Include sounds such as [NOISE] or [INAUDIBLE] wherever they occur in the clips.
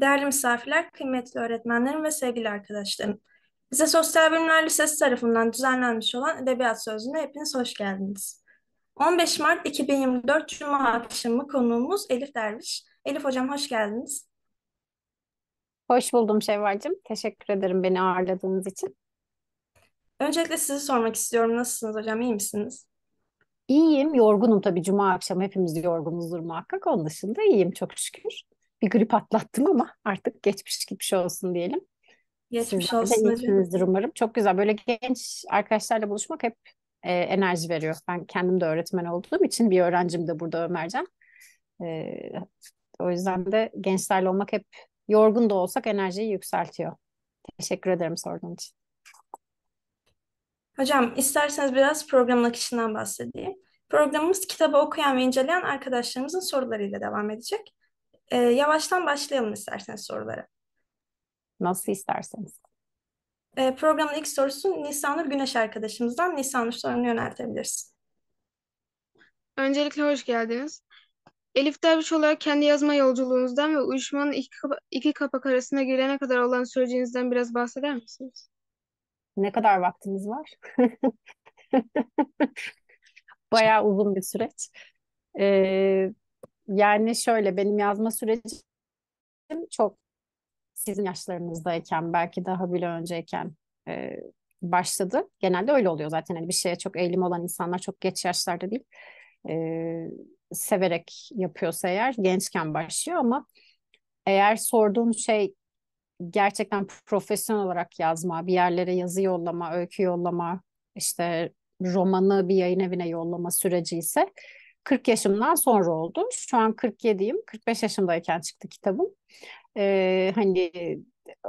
Değerli misafirler, kıymetli öğretmenlerim ve sevgili arkadaşlarım. Bize Sosyal Bilimler Lisesi tarafından düzenlenmiş olan Edebiyat Sözlüğü'ne hepiniz hoş geldiniz. 15 Mart 2024 Cuma akşamı konuğumuz Elif Derviş. Elif Hocam hoş geldiniz. Hoş buldum Şevval'cim. Teşekkür ederim beni ağırladığınız için. Öncelikle sizi sormak istiyorum. Nasılsınız hocam? İyi misiniz? İyiyim. Yorgunum tabii. Cuma akşamı hepimiz yorgunuzdur muhakkak. Onun dışında iyiyim çok şükür bir grip atlattım ama artık geçmiş gitmiş olsun diyelim. Geçmiş Sizden olsun. Geçmişsinizdir umarım. Çok güzel. Böyle genç arkadaşlarla buluşmak hep e, enerji veriyor. Ben kendim de öğretmen olduğum için bir öğrencim de burada Ömercan. E, o yüzden de gençlerle olmak hep yorgun da olsak enerjiyi yükseltiyor. Teşekkür ederim sorduğun için. Hocam isterseniz biraz programın akışından bahsedeyim. Programımız kitabı okuyan ve inceleyen arkadaşlarımızın sorularıyla devam edecek. E, yavaştan başlayalım istersen sorulara. Nasıl isterseniz. E, programın ilk sorusu Nisanur Güneş arkadaşımızdan. Nisanur sorunu yöneltebilirsin. Öncelikle hoş geldiniz. Elif Derviş olarak kendi yazma yolculuğunuzdan ve uyuşmanın iki, kapa- iki kapak arasına gelene kadar olan sürecinizden biraz bahseder misiniz? Ne kadar vaktimiz var? [LAUGHS] Bayağı uzun bir süreç. Ee, yani şöyle benim yazma sürecim çok sizin yaşlarınızdayken belki daha bile önceyken e, başladı. Genelde öyle oluyor zaten. Hani bir şeye çok eğilim olan insanlar çok geç yaşlarda değil. E, severek yapıyorsa eğer gençken başlıyor ama eğer sorduğun şey gerçekten profesyonel olarak yazma, bir yerlere yazı yollama, öykü yollama, işte romanı bir yayın evine yollama süreci ise 40 yaşımdan sonra oldu. Şu an 47'yim. 45 yaşımdayken çıktı kitabım. Ee, hani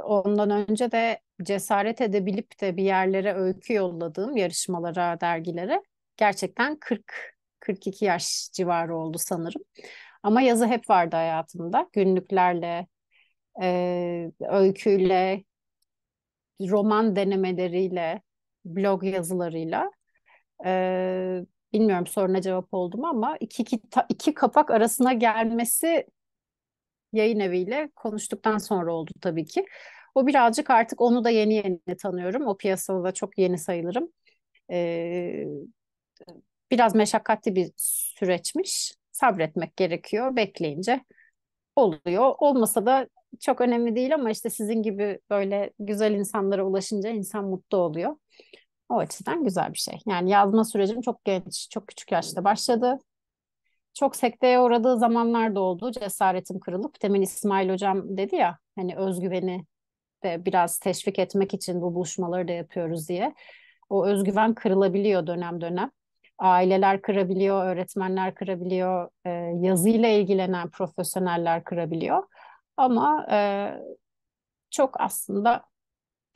ondan önce de cesaret edebilip de bir yerlere öykü yolladığım yarışmalara, dergilere gerçekten 40 42 yaş civarı oldu sanırım. Ama yazı hep vardı hayatımda. Günlüklerle, e, öyküyle, roman denemeleriyle, blog yazılarıyla. Ee, bilmiyorum soruna cevap oldum ama iki, kita- iki kapak arasına gelmesi yayın eviyle konuştuktan sonra oldu tabii ki. O birazcık artık onu da yeni yeni tanıyorum. O piyasada da çok yeni sayılırım. Ee, biraz meşakkatli bir süreçmiş. Sabretmek gerekiyor. Bekleyince oluyor. Olmasa da çok önemli değil ama işte sizin gibi böyle güzel insanlara ulaşınca insan mutlu oluyor. O açıdan güzel bir şey. Yani yazma sürecim çok genç, çok küçük yaşta başladı. Çok sekteye uğradığı zamanlar da oldu. Cesaretim kırılıp demin İsmail hocam dedi ya hani özgüveni de biraz teşvik etmek için bu buluşmaları da yapıyoruz diye. O özgüven kırılabiliyor dönem dönem. Aileler kırabiliyor, öğretmenler kırabiliyor, e, yazıyla ilgilenen profesyoneller kırabiliyor. Ama e, çok aslında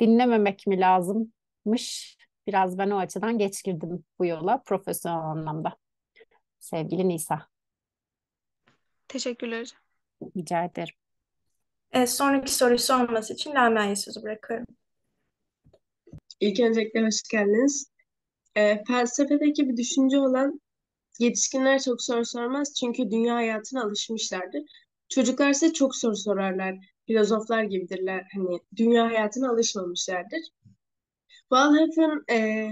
dinlememek mi lazımmış Biraz ben o açıdan geç girdim bu yola profesyonel anlamda. Sevgili Nisa. Teşekkürler. Rica ederim. E, sonraki sorusu olması için Lamia'ya sözü bırakıyorum. İlk öncelikle hoş geldiniz. E, felsefedeki bir düşünce olan yetişkinler çok soru sormaz çünkü dünya hayatına alışmışlardır. Çocuklar ise çok soru sorarlar. Filozoflar gibidirler. Hani dünya hayatına alışmamışlardır. Valhaf'ın e,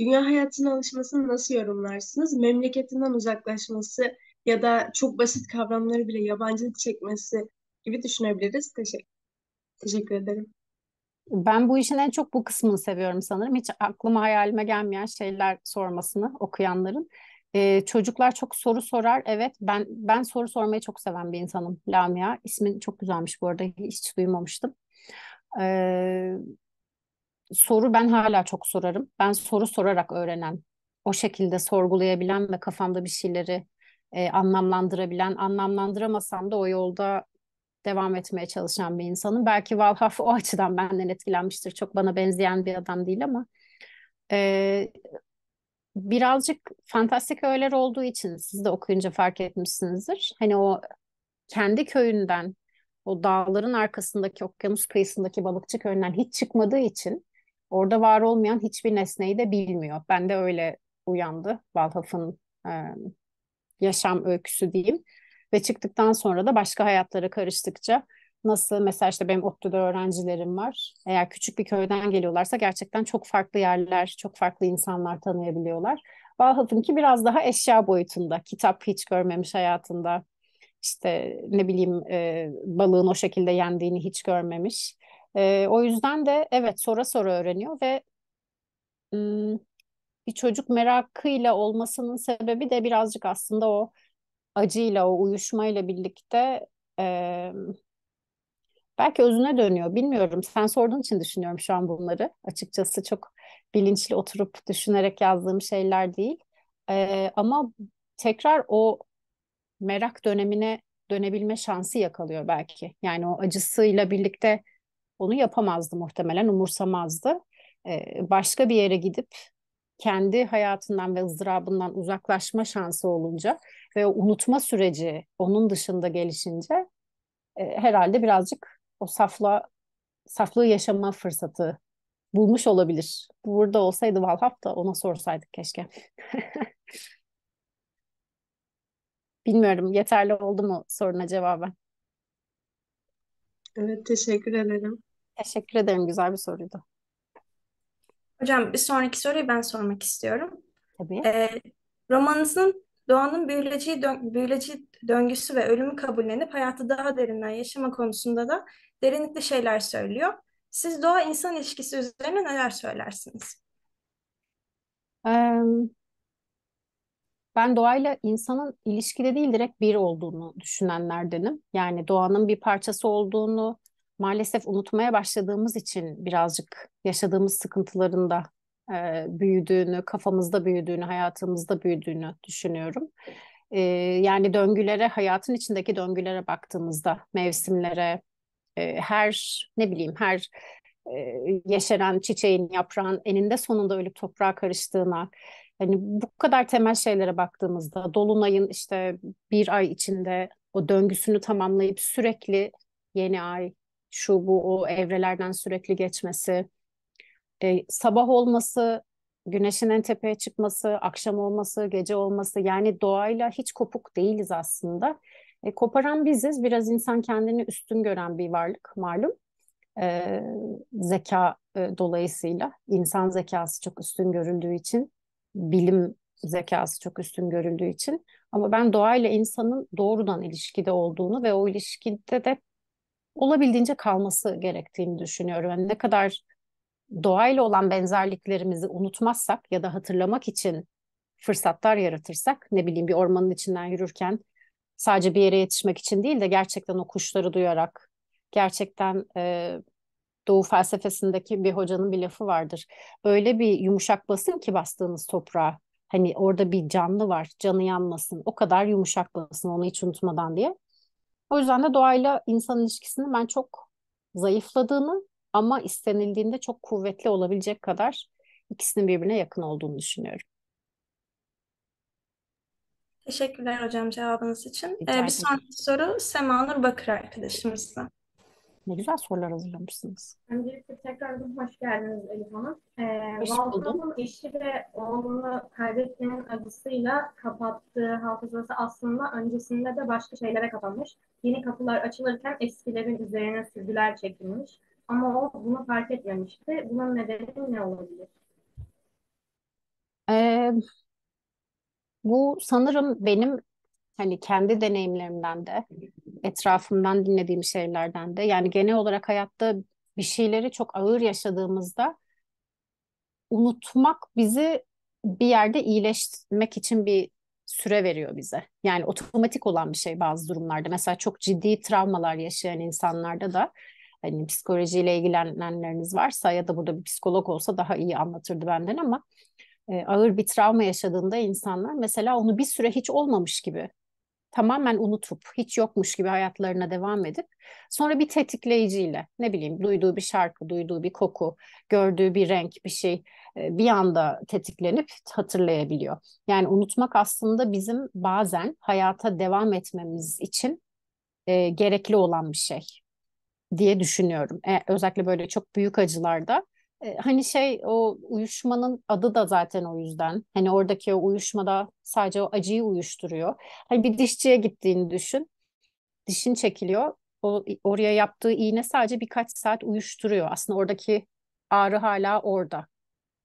dünya hayatına alışmasını nasıl yorumlarsınız? Memleketinden uzaklaşması ya da çok basit kavramları bile yabancılık çekmesi gibi düşünebiliriz. Teşekkür, teşekkür ederim. Ben bu işin en çok bu kısmını seviyorum sanırım. Hiç aklıma hayalime gelmeyen şeyler sormasını okuyanların. Ee, çocuklar çok soru sorar. Evet ben ben soru sormayı çok seven bir insanım Lamia. İsmin çok güzelmiş bu arada hiç duymamıştım. Ee, soru ben hala çok sorarım. Ben soru sorarak öğrenen, o şekilde sorgulayabilen ve kafamda bir şeyleri e, anlamlandırabilen, anlamlandıramasam da o yolda devam etmeye çalışan bir insanım. Belki Valhaf o açıdan benden etkilenmiştir. Çok bana benzeyen bir adam değil ama e, birazcık fantastik öğeler olduğu için siz de okuyunca fark etmişsinizdir. Hani o kendi köyünden, o dağların arkasındaki, okyanus kıyısındaki balıkçı köyünden hiç çıkmadığı için orada var olmayan hiçbir nesneyi de bilmiyor. Ben de öyle uyandı Valhaf'ın e, yaşam öyküsü diyeyim. Ve çıktıktan sonra da başka hayatlara karıştıkça nasıl mesela işte benim ODTÜ'de öğrencilerim var. Eğer küçük bir köyden geliyorlarsa gerçekten çok farklı yerler, çok farklı insanlar tanıyabiliyorlar. Valhafınki biraz daha eşya boyutunda. Kitap hiç görmemiş hayatında. İşte ne bileyim e, balığın o şekilde yendiğini hiç görmemiş. E, o yüzden de evet sonra sonra öğreniyor ve bir çocuk merakıyla olmasının sebebi de birazcık aslında o acıyla, o uyuşmayla birlikte e, belki özüne dönüyor. Bilmiyorum. Sen sorduğun için düşünüyorum şu an bunları. Açıkçası çok bilinçli oturup düşünerek yazdığım şeyler değil. E, ama tekrar o merak dönemine dönebilme şansı yakalıyor belki. Yani o acısıyla birlikte onu yapamazdı muhtemelen, umursamazdı. Ee, başka bir yere gidip kendi hayatından ve ızdırabından uzaklaşma şansı olunca ve unutma süreci onun dışında gelişince e, herhalde birazcık o safla saflığı yaşama fırsatı bulmuş olabilir. Burada olsaydı Valhap da ona sorsaydık keşke. [LAUGHS] Bilmiyorum yeterli oldu mu soruna cevaben? Evet teşekkür ederim. Teşekkür ederim. Güzel bir soruydu. Hocam bir sonraki soruyu ben sormak istiyorum. Tabii. Ee, romanınızın doğanın büyüleci, dö büyüleci döngüsü ve ölümü kabullenip hayatı daha derinden yaşama konusunda da derinlikli şeyler söylüyor. Siz doğa insan ilişkisi üzerine neler söylersiniz? Ben doğayla insanın ilişkide değil direkt bir olduğunu düşünenlerdenim. Yani doğanın bir parçası olduğunu, maalesef unutmaya başladığımız için birazcık yaşadığımız sıkıntıların e, büyüdüğünü, kafamızda büyüdüğünü, hayatımızda büyüdüğünü düşünüyorum. E, yani döngülere, hayatın içindeki döngülere baktığımızda, mevsimlere, e, her ne bileyim her e, yeşeren çiçeğin, yaprağın eninde sonunda ölüp toprağa karıştığına, yani bu kadar temel şeylere baktığımızda, dolunayın işte bir ay içinde o döngüsünü tamamlayıp sürekli yeni ay, şu bu o evrelerden sürekli geçmesi, e, sabah olması, güneşin en tepeye çıkması, akşam olması, gece olması yani doğayla hiç kopuk değiliz aslında. E, koparan biziz. Biraz insan kendini üstün gören bir varlık malum. E, zeka e, dolayısıyla insan zekası çok üstün görüldüğü için bilim zekası çok üstün görüldüğü için ama ben doğayla insanın doğrudan ilişkide olduğunu ve o ilişkide de olabildiğince kalması gerektiğini düşünüyorum. Yani ne kadar doğayla olan benzerliklerimizi unutmazsak ya da hatırlamak için fırsatlar yaratırsak, ne bileyim bir ormanın içinden yürürken sadece bir yere yetişmek için değil de gerçekten o kuşları duyarak, gerçekten e, Doğu felsefesindeki bir hocanın bir lafı vardır. Öyle bir yumuşak basın ki bastığınız toprağa. Hani orada bir canlı var, canı yanmasın. O kadar yumuşak basın onu hiç unutmadan diye. O yüzden de doğayla insan ilişkisini ben çok zayıfladığını ama istenildiğinde çok kuvvetli olabilecek kadar ikisinin birbirine yakın olduğunu düşünüyorum. Teşekkürler hocam cevabınız için. Ee, bir sonraki soru Sema Nur Bakır arkadaşımızla. Ne güzel sorular hazırlamışsınız. Öncelikle tekrardan hoş geldiniz Elif Hanım. Ee, hoş buldum. eşi ve oğlunu kaybetmenin acısıyla kapattığı hafızası aslında öncesinde de başka şeylere kapanmış. Yeni kapılar açılırken eskilerin üzerine sürgüler çekilmiş. Ama o bunu fark etmemişti. Bunun nedeni ne olabilir? Ee, bu sanırım benim Hani kendi deneyimlerimden de, etrafımdan dinlediğim şeylerden de. Yani genel olarak hayatta bir şeyleri çok ağır yaşadığımızda unutmak bizi bir yerde iyileşmek için bir süre veriyor bize. Yani otomatik olan bir şey bazı durumlarda. Mesela çok ciddi travmalar yaşayan insanlarda da hani psikolojiyle ilgilenenleriniz varsa ya da burada bir psikolog olsa daha iyi anlatırdı benden ama e, ağır bir travma yaşadığında insanlar mesela onu bir süre hiç olmamış gibi tamamen unutup hiç yokmuş gibi hayatlarına devam edip sonra bir tetikleyiciyle ne bileyim duyduğu bir şarkı, duyduğu bir koku, gördüğü bir renk, bir şey e, bir anda tetiklenip hatırlayabiliyor. Yani unutmak aslında bizim bazen hayata devam etmemiz için e, gerekli olan bir şey diye düşünüyorum. E, özellikle böyle çok büyük acılarda hani şey o uyuşmanın adı da zaten o yüzden. Hani oradaki o uyuşmada sadece o acıyı uyuşturuyor. Hani bir dişçiye gittiğini düşün. Dişin çekiliyor. O, oraya yaptığı iğne sadece birkaç saat uyuşturuyor. Aslında oradaki ağrı hala orada.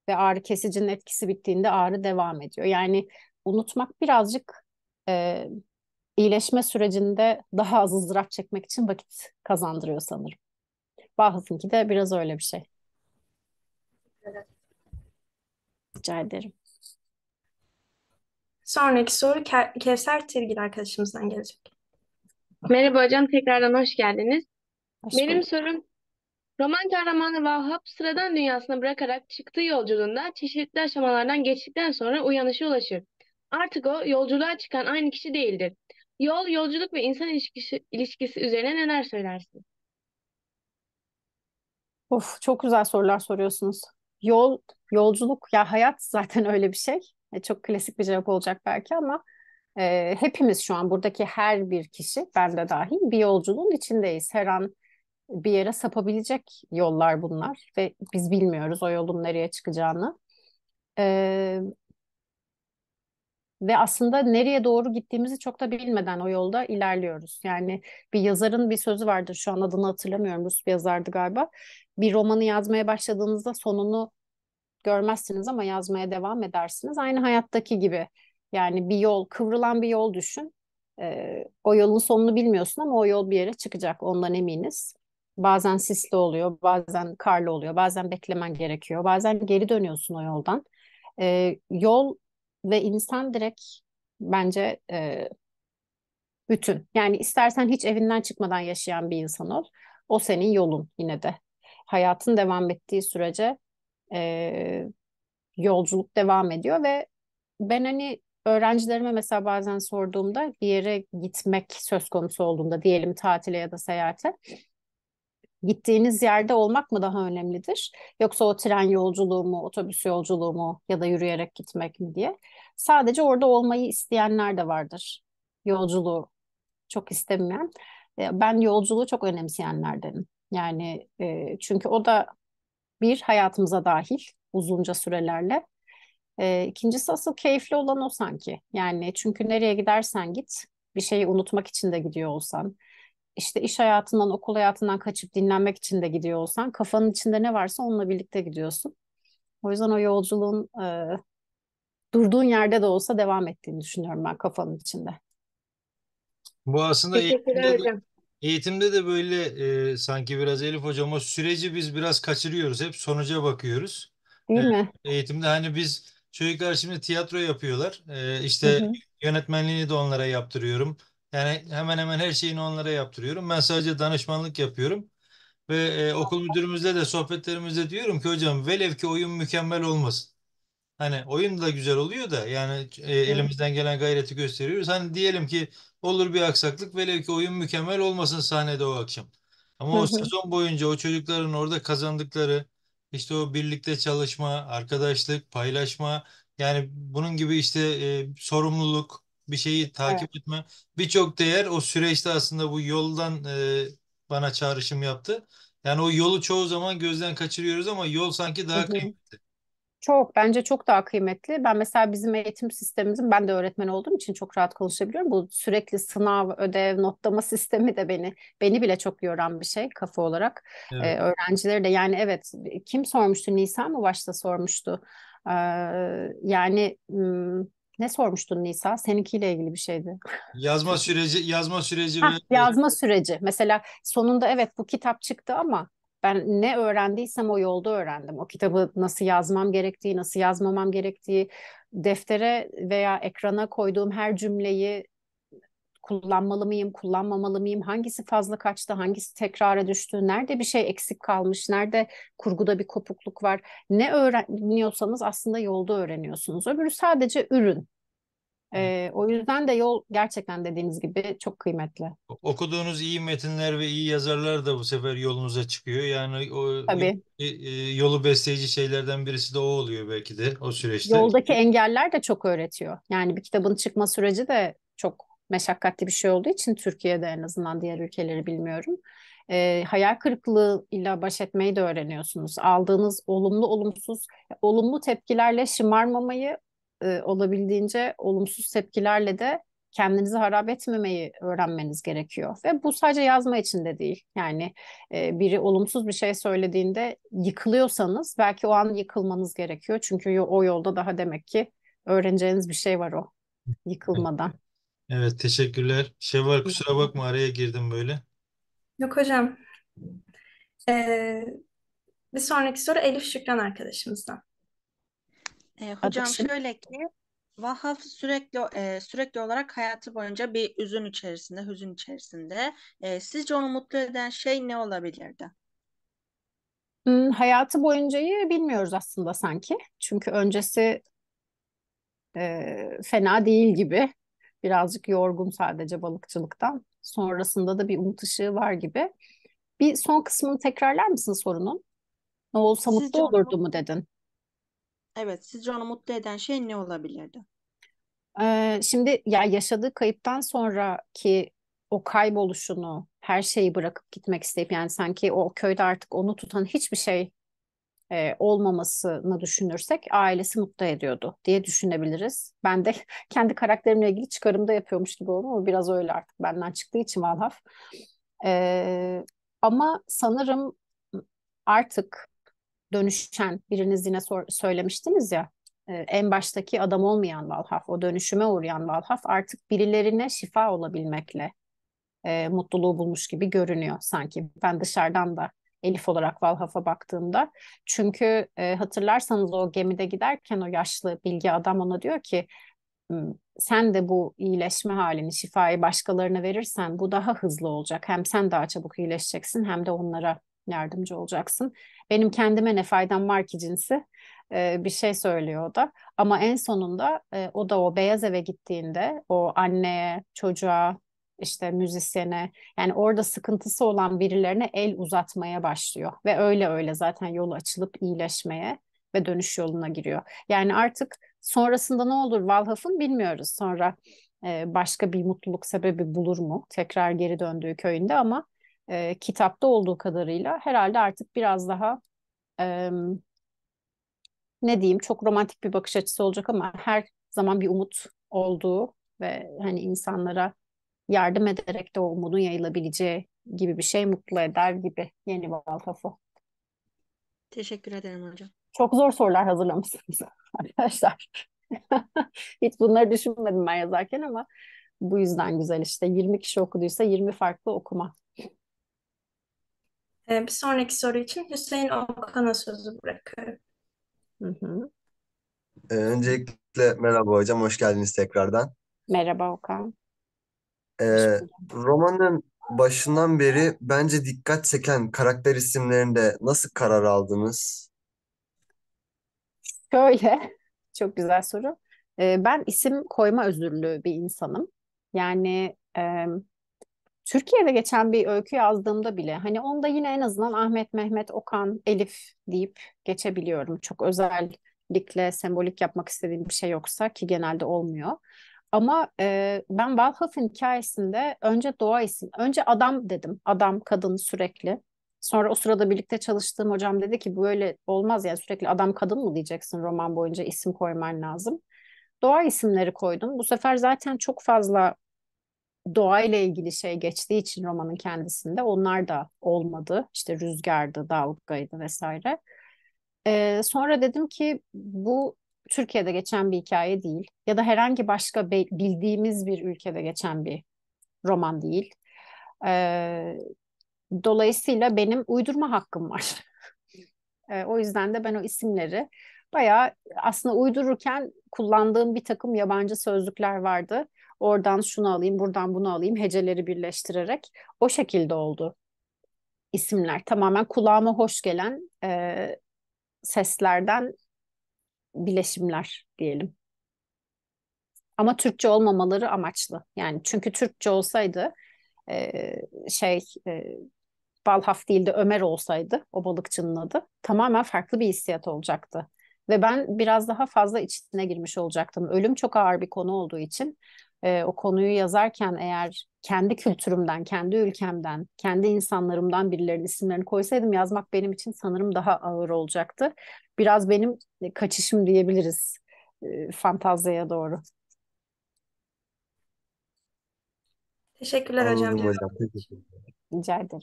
Ve ağrı kesicinin etkisi bittiğinde ağrı devam ediyor. Yani unutmak birazcık e, iyileşme sürecinde daha az ızdırap çekmek için vakit kazandırıyor sanırım. ki de biraz öyle bir şey ederim. Rica ederim. Sonraki soru Ke Kevser Tirgil arkadaşımızdan gelecek. Merhaba hocam, tekrardan hoş geldiniz. Hoş Benim sorum Roman kahramanı Vahhap sıradan dünyasını bırakarak çıktığı yolculuğunda çeşitli aşamalardan geçtikten sonra uyanışa ulaşır. Artık o yolculuğa çıkan aynı kişi değildir. Yol, yolculuk ve insan ilişkisi, ilişkisi üzerine neler söylersin? Of, çok güzel sorular soruyorsunuz yol yolculuk ya hayat zaten [LAUGHS] öyle bir şey. E, çok klasik bir cevap olacak belki ama e, hepimiz şu an buradaki her bir kişi ben de dahil bir yolculuğun içindeyiz. Her an bir yere sapabilecek yollar bunlar ve biz bilmiyoruz o yolun nereye çıkacağını. E, ve aslında nereye doğru gittiğimizi çok da bilmeden o yolda ilerliyoruz. Yani bir yazarın bir sözü vardır şu an adını hatırlamıyorum Rus bir yazardı galiba. Bir romanı yazmaya başladığınızda sonunu görmezsiniz ama yazmaya devam edersiniz. Aynı hayattaki gibi yani bir yol kıvrılan bir yol düşün. Ee, o yolun sonunu bilmiyorsun ama o yol bir yere çıkacak ondan eminiz. Bazen sisli oluyor, bazen karlı oluyor, bazen beklemen gerekiyor, bazen geri dönüyorsun o yoldan. Ee, yol ve insan direkt bence e, bütün. Yani istersen hiç evinden çıkmadan yaşayan bir insan ol. O senin yolun yine de. Hayatın devam ettiği sürece e, yolculuk devam ediyor ve ben hani öğrencilerime mesela bazen sorduğumda bir yere gitmek söz konusu olduğunda diyelim tatile ya da seyahate gittiğiniz yerde olmak mı daha önemlidir? Yoksa o tren yolculuğu mu, otobüs yolculuğu mu ya da yürüyerek gitmek mi diye. Sadece orada olmayı isteyenler de vardır. Yolculuğu çok istemeyen. E, ben yolculuğu çok önemseyenlerdenim. Yani e, çünkü o da bir hayatımıza dahil uzunca sürelerle. İkincisi e, ikincisi asıl keyifli olan o sanki. Yani çünkü nereye gidersen git bir şeyi unutmak için de gidiyor olsan işte iş hayatından, okul hayatından kaçıp dinlenmek için de gidiyor olsan kafanın içinde ne varsa onunla birlikte gidiyorsun. O yüzden o yolculuğun e, durduğun yerde de olsa devam ettiğini düşünüyorum ben kafanın içinde. Bu aslında eğitimde de, eğitimde de böyle e, sanki biraz Elif hocam o süreci biz biraz kaçırıyoruz. Hep sonuca bakıyoruz. Değil e, mi? Eğitimde hani biz çocuklar şimdi tiyatro yapıyorlar. E, işte hı hı. yönetmenliğini de onlara yaptırıyorum. Yani hemen hemen her şeyini onlara yaptırıyorum. Ben sadece danışmanlık yapıyorum. Ve e, okul müdürümüzle de sohbetlerimizde diyorum ki hocam velev ki oyun mükemmel olmasın. Hani oyun da güzel oluyor da yani e, elimizden gelen gayreti gösteriyoruz. Hani diyelim ki olur bir aksaklık velev ki oyun mükemmel olmasın sahnede o akşam. Ama o sezon boyunca o çocukların orada kazandıkları işte o birlikte çalışma, arkadaşlık, paylaşma yani bunun gibi işte e, sorumluluk bir şeyi takip evet. etme. Birçok değer o süreçte aslında bu yoldan e, bana çağrışım yaptı. Yani o yolu çoğu zaman gözden kaçırıyoruz ama yol sanki daha kıymetli. Çok, bence çok daha kıymetli. Ben mesela bizim eğitim sistemimizin, ben de öğretmen olduğum için çok rahat konuşabiliyorum. Bu sürekli sınav, ödev, notlama [LAUGHS] sistemi de beni, beni bile çok yoran bir şey kafa olarak. E, evet. öğrencileri de yani evet, kim sormuştu? Nisan mı başta sormuştu? Ee, yani ne sormuştun Nisa? Seninkiyle ilgili bir şeydi. Yazma süreci, yazma süreci. Heh, Yazma süreci. Mesela sonunda evet bu kitap çıktı ama ben ne öğrendiysem o yolda öğrendim. O kitabı nasıl yazmam gerektiği, nasıl yazmamam gerektiği, deftere veya ekrana koyduğum her cümleyi kullanmalı mıyım, kullanmamalı mıyım, hangisi fazla kaçtı, hangisi tekrara düştü, nerede bir şey eksik kalmış, nerede kurguda bir kopukluk var. Ne öğreniyorsanız aslında yolda öğreniyorsunuz. Öbürü sadece ürün. Ee, o yüzden de yol gerçekten dediğiniz gibi çok kıymetli. Okuduğunuz iyi metinler ve iyi yazarlar da bu sefer yolunuza çıkıyor. Yani o Tabii. E, e, yolu besleyici şeylerden birisi de o oluyor belki de o süreçte. Yoldaki engeller de çok öğretiyor. Yani bir kitabın çıkma süreci de çok meşakkatli bir şey olduğu için Türkiye'de en azından diğer ülkeleri bilmiyorum. E, hayal kırıklığı ile baş etmeyi de öğreniyorsunuz. Aldığınız olumlu olumsuz olumlu tepkilerle şımarmamayı e, olabildiğince olumsuz tepkilerle de kendinizi harap etmemeyi öğrenmeniz gerekiyor. Ve bu sadece yazma için de değil. Yani e, biri olumsuz bir şey söylediğinde yıkılıyorsanız belki o an yıkılmanız gerekiyor. Çünkü o yolda daha demek ki öğreneceğiniz bir şey var o yıkılmadan. Evet teşekkürler. Şey var kusura bakma araya girdim böyle. Yok hocam. Ee, bir sonraki soru Elif Şükran arkadaşımızdan. E, hocam Arkadaşım. Şey- şöyle ki Vahhaf sürekli e, sürekli olarak hayatı boyunca bir üzün içerisinde, hüzün içerisinde. E, sizce onu mutlu eden şey ne olabilirdi? Hmm, hayatı boyuncayı bilmiyoruz aslında sanki. Çünkü öncesi e, fena değil gibi. Birazcık yorgun sadece balıkçılıktan. Sonrasında da bir umut ışığı var gibi. Bir son kısmını tekrarlar mısın sorunun? Ne olsa sizce mutlu olurdu mu dedin? Evet, sizce onu mutlu eden şey ne olabilirdi? Ee, şimdi ya yaşadığı kayıptan sonraki o kayboluşunu, her şeyi bırakıp gitmek isteyip yani sanki o köyde artık onu tutan hiçbir şey e, olmamasını düşünürsek ailesi mutlu ediyordu diye düşünebiliriz. Ben de [LAUGHS] kendi karakterimle ilgili çıkarımda yapıyormuş gibi oldum ama biraz öyle artık benden çıktığı için maalesef. E, ama sanırım artık dönüşen biriniz yine sor- söylemiştiniz ya e, en baştaki adam olmayan Valhaf, o dönüşüme uğrayan Valhaf artık birilerine şifa olabilmekle e, mutluluğu bulmuş gibi görünüyor sanki. Ben dışarıdan da Elif olarak Valhaf'a baktığımda. Çünkü e, hatırlarsanız o gemide giderken o yaşlı bilgi adam ona diyor ki hmm, sen de bu iyileşme halini, şifayı başkalarına verirsen bu daha hızlı olacak. Hem sen daha çabuk iyileşeceksin hem de onlara yardımcı olacaksın. Benim kendime ne faydam var ki cinsi e, bir şey söylüyor o da. Ama en sonunda e, o da o beyaz eve gittiğinde o anneye, çocuğa, işte müzisyene yani orada sıkıntısı olan birilerine el uzatmaya başlıyor ve öyle öyle zaten yolu açılıp iyileşmeye ve dönüş yoluna giriyor. Yani artık sonrasında ne olur Valhaf'ın bilmiyoruz. Sonra e, başka bir mutluluk sebebi bulur mu tekrar geri döndüğü köyünde ama e, kitapta olduğu kadarıyla herhalde artık biraz daha e, ne diyeyim çok romantik bir bakış açısı olacak ama her zaman bir umut olduğu ve hani insanlara yardım ederek de umudun yayılabileceği gibi bir şey mutlu eder gibi yeni Valkafo. Teşekkür ederim hocam. Çok zor sorular hazırlamışsınız [LAUGHS] arkadaşlar. [LAUGHS] Hiç bunları düşünmedim ben yazarken ama bu yüzden güzel işte. 20 kişi okuduysa 20 farklı okuma. Ee, bir sonraki soru için Hüseyin Okan'a sözü bırakıyorum. Hı hı. Ee, öncelikle merhaba hocam, hoş geldiniz tekrardan. Merhaba Okan. Ee, romanın başından beri bence dikkat çeken karakter isimlerinde nasıl karar aldınız? Şöyle, [LAUGHS] çok güzel soru. Ee, ben isim koyma özürlü bir insanım. Yani e, Türkiye'de geçen bir öykü yazdığımda bile hani onda yine en azından Ahmet, Mehmet, Okan, Elif deyip geçebiliyorum. Çok özellikle sembolik yapmak istediğim bir şey yoksa ki genelde olmuyor. Ama e, ben Valhall'ın hikayesinde önce doğa isim, önce adam dedim. Adam, kadın sürekli. Sonra o sırada birlikte çalıştığım hocam dedi ki bu böyle olmaz yani sürekli adam kadın mı diyeceksin roman boyunca isim koyman lazım. Doğa isimleri koydum. Bu sefer zaten çok fazla doğa ile ilgili şey geçtiği için romanın kendisinde onlar da olmadı. İşte rüzgardı, dalgaydı vesaire. Ee, sonra dedim ki bu Türkiye'de geçen bir hikaye değil ya da herhangi başka bildiğimiz bir ülkede geçen bir roman değil. Ee, dolayısıyla benim uydurma hakkım var. [LAUGHS] e, o yüzden de ben o isimleri bayağı aslında uydururken kullandığım bir takım yabancı sözlükler vardı. Oradan şunu alayım, buradan bunu alayım, heceleri birleştirerek o şekilde oldu isimler. Tamamen kulağıma hoş gelen e, seslerden bileşimler diyelim. Ama Türkçe olmamaları amaçlı. Yani çünkü Türkçe olsaydı e, şey e, Balhaf değil de Ömer olsaydı o balıkçının adı tamamen farklı bir hissiyat olacaktı. Ve ben biraz daha fazla içine girmiş olacaktım. Ölüm çok ağır bir konu olduğu için e, o konuyu yazarken eğer kendi kültürümden, kendi ülkemden, kendi insanlarımdan birilerinin isimlerini koysaydım yazmak benim için sanırım daha ağır olacaktı. Biraz benim e, kaçışım diyebiliriz e, fantaziye doğru. Teşekkürler hocam. hocam. Rica ederim.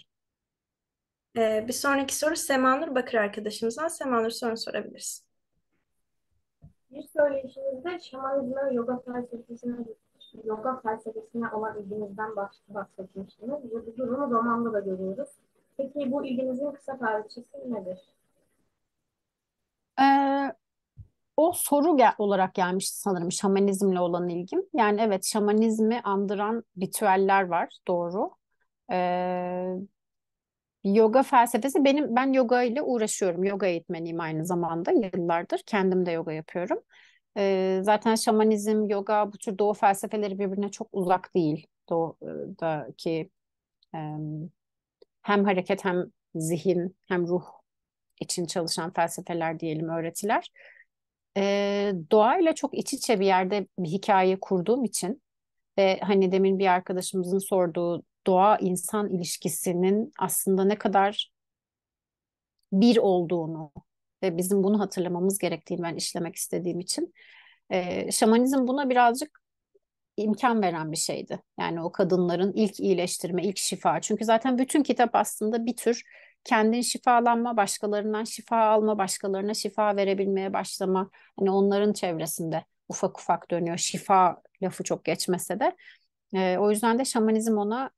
Ee, bir sonraki soru Semanur Bakır arkadaşımızdan. Semanur sorun sorabilirsin. Bir söyleşinizde şamanizme yoga felsefesine yoga felsefesine olan ilginizden bahsetmiştiniz. Bu durumu romanda da görüyoruz. Peki bu ilginizin kısa tarihçesi nedir? Ee, o soru gel olarak gelmişti sanırım şamanizmle olan ilgim. Yani evet şamanizmi andıran ritüeller var doğru. Ee, yoga felsefesi benim ben yoga ile uğraşıyorum. Yoga eğitmeniyim aynı zamanda yıllardır kendim de yoga yapıyorum. E, zaten şamanizm, yoga bu tür doğu felsefeleri birbirine çok uzak değil. Doğudaki e, hem hareket hem zihin hem ruh için çalışan felsefeler diyelim öğretiler. E, doğayla çok iç içe bir yerde bir hikaye kurduğum için ve hani demin bir arkadaşımızın sorduğu doğa insan ilişkisinin aslında ne kadar bir olduğunu ve bizim bunu hatırlamamız gerektiğini ben işlemek istediğim için e, şamanizm buna birazcık imkan veren bir şeydi. Yani o kadınların ilk iyileştirme, ilk şifa. Çünkü zaten bütün kitap aslında bir tür kendin şifalanma, başkalarından şifa alma, başkalarına şifa verebilmeye başlama. Hani onların çevresinde ufak ufak dönüyor. Şifa lafı çok geçmese de. E, o yüzden de şamanizm ona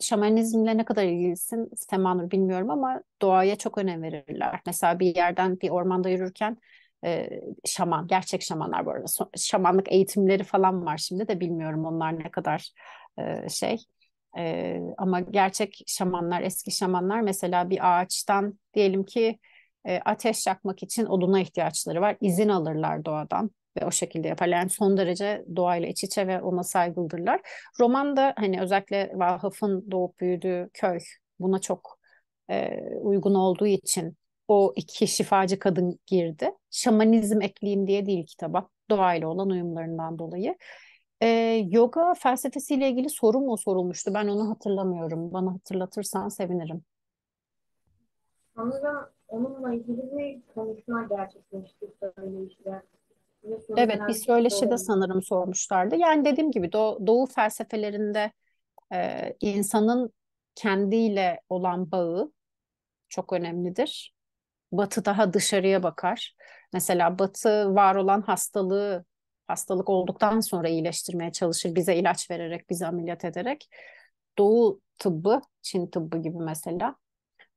şamanizmle ne kadar ilgilisin Semanur bilmiyorum ama doğaya çok önem verirler. Mesela bir yerden bir ormanda yürürken e, şaman, gerçek şamanlar bu arada. Şamanlık eğitimleri falan var şimdi de bilmiyorum onlar ne kadar e, şey. E, ama gerçek şamanlar, eski şamanlar mesela bir ağaçtan diyelim ki e, ateş yakmak için oduna ihtiyaçları var. İzin alırlar doğadan ve o şekilde yaparlar. Yani son derece doğayla iç içe ve ona saygılıdırlar. Romanda hani özellikle Vahaf'ın doğup büyüdüğü köy buna çok e, uygun olduğu için o iki şifacı kadın girdi. Şamanizm ekleyeyim diye değil kitaba. Doğayla olan uyumlarından dolayı. Ee, yoga felsefesiyle ilgili soru mu sorulmuştu? Ben onu hatırlamıyorum. Bana hatırlatırsan sevinirim. Sanırım onunla ilgili bir konuşma gerçekleşti söylemişler. Evet, bir söyleşi şey de sanırım sormuşlardı. Yani dediğim gibi do Doğu felsefelerinde e, insanın kendiyle olan bağı çok önemlidir. Batı daha dışarıya bakar. Mesela Batı var olan hastalığı hastalık olduktan sonra iyileştirmeye çalışır. Bize ilaç vererek, bize ameliyat ederek. Doğu tıbbı, Çin tıbbı gibi mesela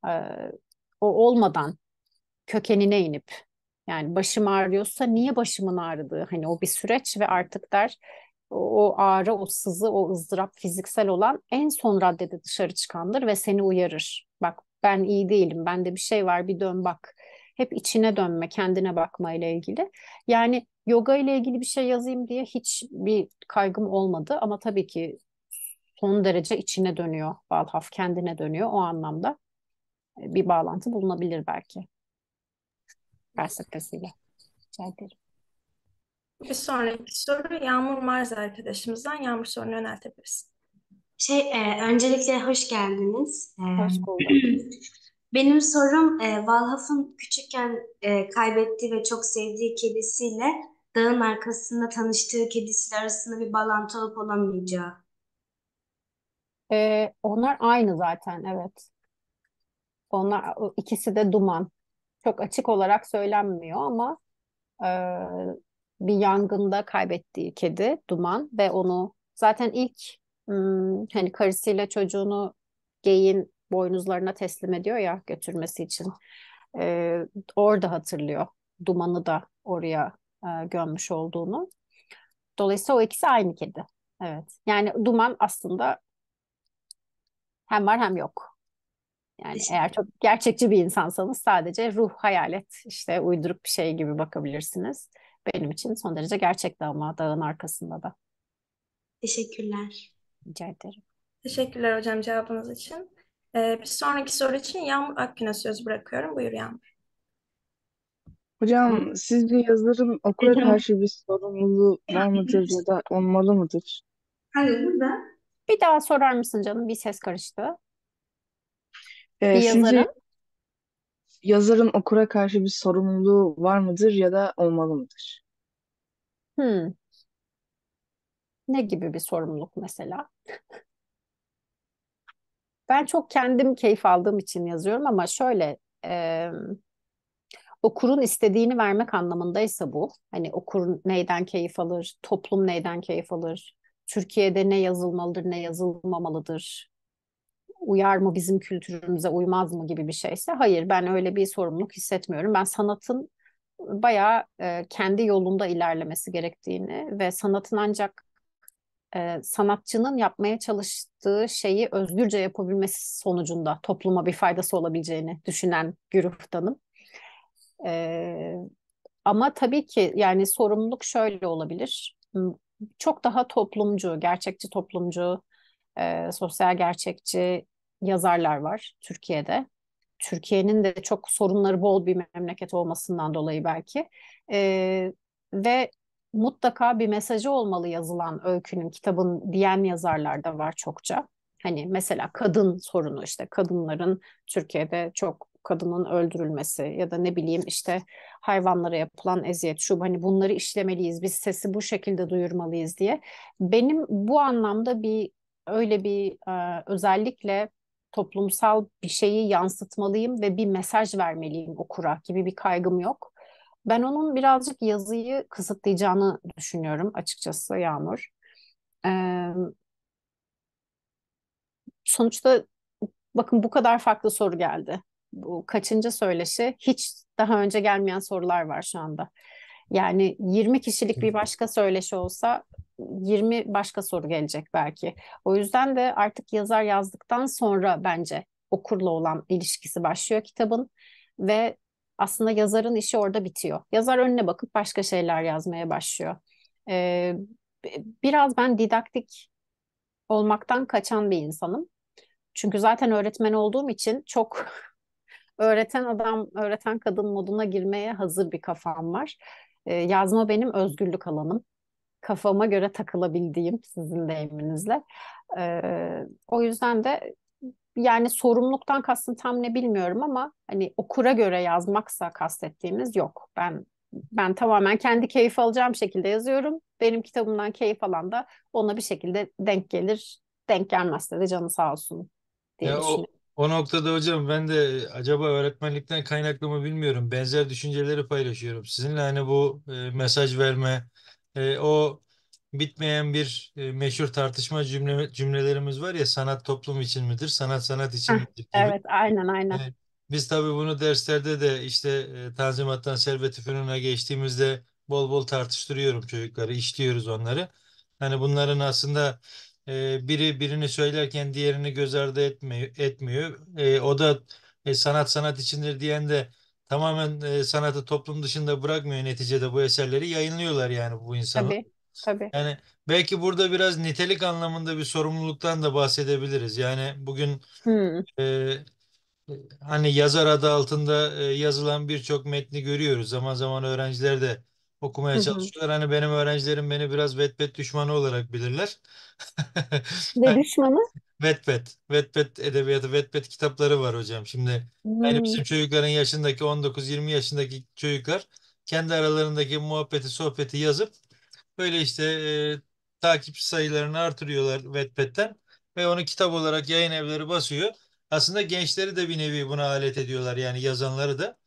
e, o olmadan kökenine inip yani başım ağrıyorsa niye başımın ağrıdığı? Hani o bir süreç ve artık der o ağrı, o sızı, o ızdırap fiziksel olan en son raddede dışarı çıkandır ve seni uyarır. Bak ben iyi değilim, bende bir şey var bir dön bak. Hep içine dönme, kendine bakma ile ilgili. Yani yoga ile ilgili bir şey yazayım diye hiç bir kaygım olmadı ama tabii ki son derece içine dönüyor Valhaf, kendine dönüyor o anlamda e, bir bağlantı bulunabilir belki felsefesiyle. Rica ederim. Bir sonraki soru Yağmur Marz arkadaşımızdan Yağmur sorunu yöneltebiliriz. Şey, e, öncelikle hoş geldiniz. E, hoş bulduk. [CLEARS THROAT] Benim sorum e, Valhaf'ın küçükken e, kaybettiği ve çok sevdiği kedisiyle dağın arkasında tanıştığı kedisi arasında bir bağlantı olup olamayacağı. E, onlar aynı zaten evet. Onlar ikisi de duman çok açık olarak söylenmiyor ama e, bir yangında kaybettiği kedi Duman ve onu zaten ilk hani karısıyla çocuğunu geyin boynuzlarına teslim ediyor ya götürmesi için. E, orada hatırlıyor Duman'ı da oraya e, gömmüş olduğunu. Dolayısıyla o ikisi aynı kedi. Evet. Yani Duman aslında hem var hem yok. Yani işte. eğer çok gerçekçi bir insansanız sadece ruh, hayalet, işte uyduruk bir şey gibi bakabilirsiniz. Benim için son derece gerçekti ama dağın arkasında da. Teşekkürler. Rica ederim. Teşekkürler hocam cevabınız için. Ee, bir sonraki soru için Yağmur Akgün'e söz bırakıyorum. Buyur Yağmur. Hocam siz sizce yazarın okula karşı bir sorumluluğu var mıdır ya da olmalı mıdır? Hayır burada. Bir daha sorar mısın canım? Bir ses karıştı. Ee, Bir sizce yazarın. yazarın okura karşı bir sorumluluğu var mıdır ya da olmalı mıdır? Hmm, ne gibi bir sorumluluk mesela? Ben çok kendim keyif aldığım için yazıyorum ama şöyle e, okurun istediğini vermek anlamındaysa bu. Hani okur neyden keyif alır, toplum neyden keyif alır, Türkiye'de ne yazılmalıdır, ne yazılmamalıdır uyar mı bizim kültürümüze uymaz mı gibi bir şeyse hayır ben öyle bir sorumluluk hissetmiyorum. Ben sanatın bayağı e, kendi yolunda ilerlemesi gerektiğini ve sanatın ancak e, sanatçının yapmaya çalıştığı şeyi özgürce yapabilmesi sonucunda topluma bir faydası olabileceğini düşünen güruhtanım. E, ama tabii ki yani sorumluluk şöyle olabilir. Çok daha toplumcu, gerçekçi toplumcu, e, sosyal gerçekçi yazarlar var Türkiye'de. Türkiye'nin de çok sorunları bol bir memleket olmasından dolayı belki. E, ve mutlaka bir mesajı olmalı yazılan öykünün, kitabın diyen yazarlar da var çokça. Hani mesela kadın sorunu işte kadınların Türkiye'de çok kadının öldürülmesi ya da ne bileyim işte hayvanlara yapılan eziyet şu hani bunları işlemeliyiz biz sesi bu şekilde duyurmalıyız diye. Benim bu anlamda bir öyle bir özellikle toplumsal bir şeyi yansıtmalıyım ve bir mesaj vermeliyim okura gibi bir kaygım yok. Ben onun birazcık yazıyı kısıtlayacağını düşünüyorum açıkçası Yağmur. Ee, sonuçta bakın bu kadar farklı soru geldi. Bu kaçıncı söyleşi? Hiç daha önce gelmeyen sorular var şu anda. Yani 20 kişilik bir başka söyleşi olsa 20 başka soru gelecek belki. O yüzden de artık yazar yazdıktan sonra bence okurla olan ilişkisi başlıyor kitabın ve aslında yazarın işi orada bitiyor. Yazar önüne bakıp başka şeyler yazmaya başlıyor. Ee, biraz ben didaktik olmaktan kaçan bir insanım. Çünkü zaten öğretmen olduğum için çok [LAUGHS] öğreten adam, öğreten kadın moduna girmeye hazır bir kafam var. E, yazma benim özgürlük alanım. Kafama göre takılabildiğim sizin deyiminizle. E, ee, o yüzden de yani sorumluluktan kastım tam ne bilmiyorum ama hani okura göre yazmaksa kastettiğimiz yok. Ben ben tamamen kendi keyif alacağım şekilde yazıyorum. Benim kitabımdan keyif alan da ona bir şekilde denk gelir. Denk gelmezse de canı sağ olsun diye ya düşünüyorum. O noktada hocam ben de e, acaba öğretmenlikten kaynaklı mı bilmiyorum. Benzer düşünceleri paylaşıyorum. Sizinle hani bu e, mesaj verme, e, o bitmeyen bir e, meşhur tartışma cümle, cümlelerimiz var ya sanat toplum için midir, sanat sanat için midir gibi. Evet, aynen aynen. E, biz tabii bunu derslerde de işte e, Tanzimat'tan Servet-i Fünun'a geçtiğimizde bol bol tartıştırıyorum çocukları, işliyoruz onları. Hani bunların aslında e, biri birini söylerken diğerini göz ardı etmiyor. etmiyor. E, o da e, sanat sanat içindir diyen de tamamen e, sanatı toplum dışında bırakmıyor neticede bu eserleri yayınlıyorlar yani bu insanlar. Tabii, tabii. Yani belki burada biraz nitelik anlamında bir sorumluluktan da bahsedebiliriz. Yani bugün hmm. e, e hani yazar adı altında e, yazılan birçok metni görüyoruz. Zaman zaman öğrenciler de okumaya Hı çalışıyorlar. Hani benim öğrencilerim beni biraz Wattpad düşmanı olarak bilirler. Ne [LAUGHS] düşmanı? Wattpad, Wattpad edebiyatı, Wattpad kitapları var hocam. Şimdi yani Hmm. bizim çocukların yaşındaki 19-20 yaşındaki çocuklar kendi aralarındaki muhabbeti, sohbeti yazıp böyle işte e, takip sayılarını artırıyorlar Wattpad'den ve onu kitap olarak yayın evleri basıyor. Aslında gençleri de bir nevi buna alet ediyorlar yani yazanları da.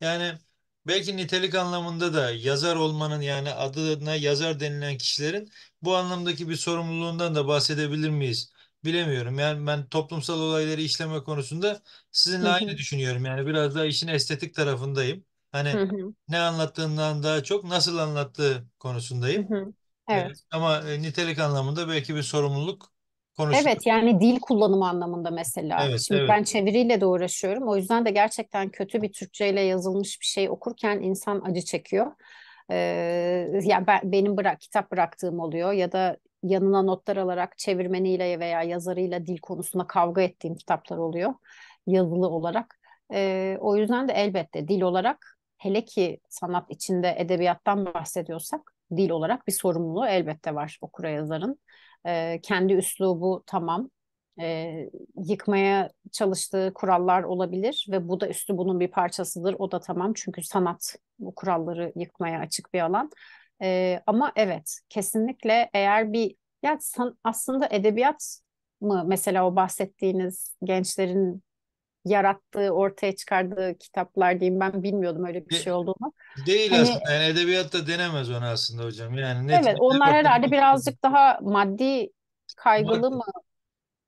Yani belki nitelik anlamında da yazar olmanın yani adına yazar denilen kişilerin bu anlamdaki bir sorumluluğundan da bahsedebilir miyiz? Bilemiyorum. Yani ben toplumsal olayları işleme konusunda sizinle aynı düşünüyorum. Yani biraz daha işin estetik tarafındayım. Hani ne anlattığından daha çok nasıl anlattığı konusundayım. Ee, evet. ama e, nitelik anlamında belki bir sorumluluk konuştuk. Evet yani dil kullanımı anlamında mesela. Evet, Şimdi evet. ben çeviriyle de uğraşıyorum. O yüzden de gerçekten kötü bir Türkçe ile yazılmış bir şey okurken insan acı çekiyor. Ee, yani ben, benim bırak kitap bıraktığım oluyor ya da yanına notlar alarak çevirmeniyle veya yazarıyla dil konusunda kavga ettiğim kitaplar oluyor yazılı olarak. Ee, o yüzden de elbette dil olarak hele ki sanat içinde edebiyattan bahsediyorsak dil olarak bir sorumluluğu elbette var okura yazarın. E, kendi üslubu tamam. E, yıkmaya çalıştığı kurallar olabilir ve bu da üstü bunun bir parçasıdır. O da tamam çünkü sanat bu kuralları yıkmaya açık bir alan. E, ama evet kesinlikle eğer bir ya san, aslında edebiyat mı mesela o bahsettiğiniz gençlerin yarattığı, ortaya çıkardığı kitaplar diyeyim. Ben bilmiyordum öyle bir şey olduğunu. Değil hani, aslında. Yani edebiyatta denemez onu aslında hocam. Yani ne? evet onlar bakın, herhalde birazcık daha maddi kaygılı maddi. mı?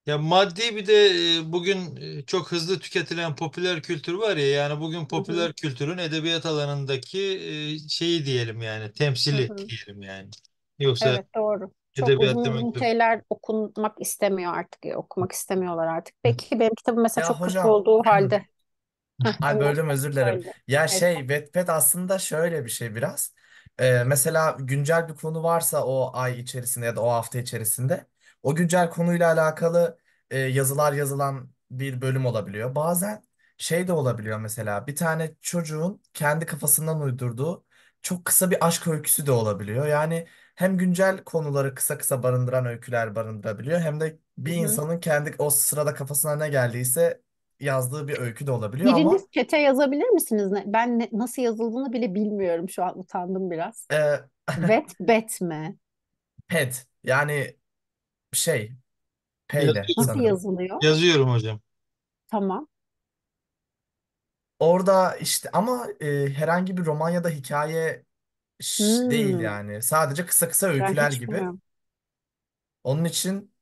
Ya maddi bir de e, bugün e, çok hızlı tüketilen popüler kültür var ya yani bugün popüler Hı-hı. kültürün edebiyat alanındaki e, şeyi diyelim yani temsili Hı-hı. diyelim yani. Yoksa Evet doğru çok Edebiyat uzun demektir. şeyler okunmak istemiyor artık. E, okumak istemiyorlar artık. Peki benim kitabım mesela Ya çok kısa olduğu [CLEARS THROAT] halde. Heh, Ay ondan böldüm özür dilerim. Ya Evet. şey Wattpad aslında şöyle bir şey biraz. Ee, mesela güncel bir konu varsa o ay içerisinde ya da o hafta içerisinde o güncel konuyla alakalı e, yazılar yazılan bir bölüm olabiliyor. Bazen şey de olabiliyor mesela bir tane çocuğun kendi kafasından uydurduğu çok kısa bir aşk öyküsü de olabiliyor. Yani hem güncel konuları kısa kısa barındıran öyküler barındırabiliyor hem de bir Hı hı. insanın kendi o sırada kafasına ne geldiyse yazdığı bir öykü de olabiliyor ama Biriniz çete yazabilir misiniz? Ben ne- nasıl yazıldığını bile bilmiyorum şu an utandım biraz. e, Vet bet mi? pet yani şey peyle Yazıyorum. Nasıl sanırım. yazılıyor? Yazıyorum hocam. Tamam. Orada işte ama e, herhangi bir roman ya da hikaye Şş, değil Hmm, yani. Sadece kısa kısa ben öyküler hiç gibi. bilmiyorum. Onun için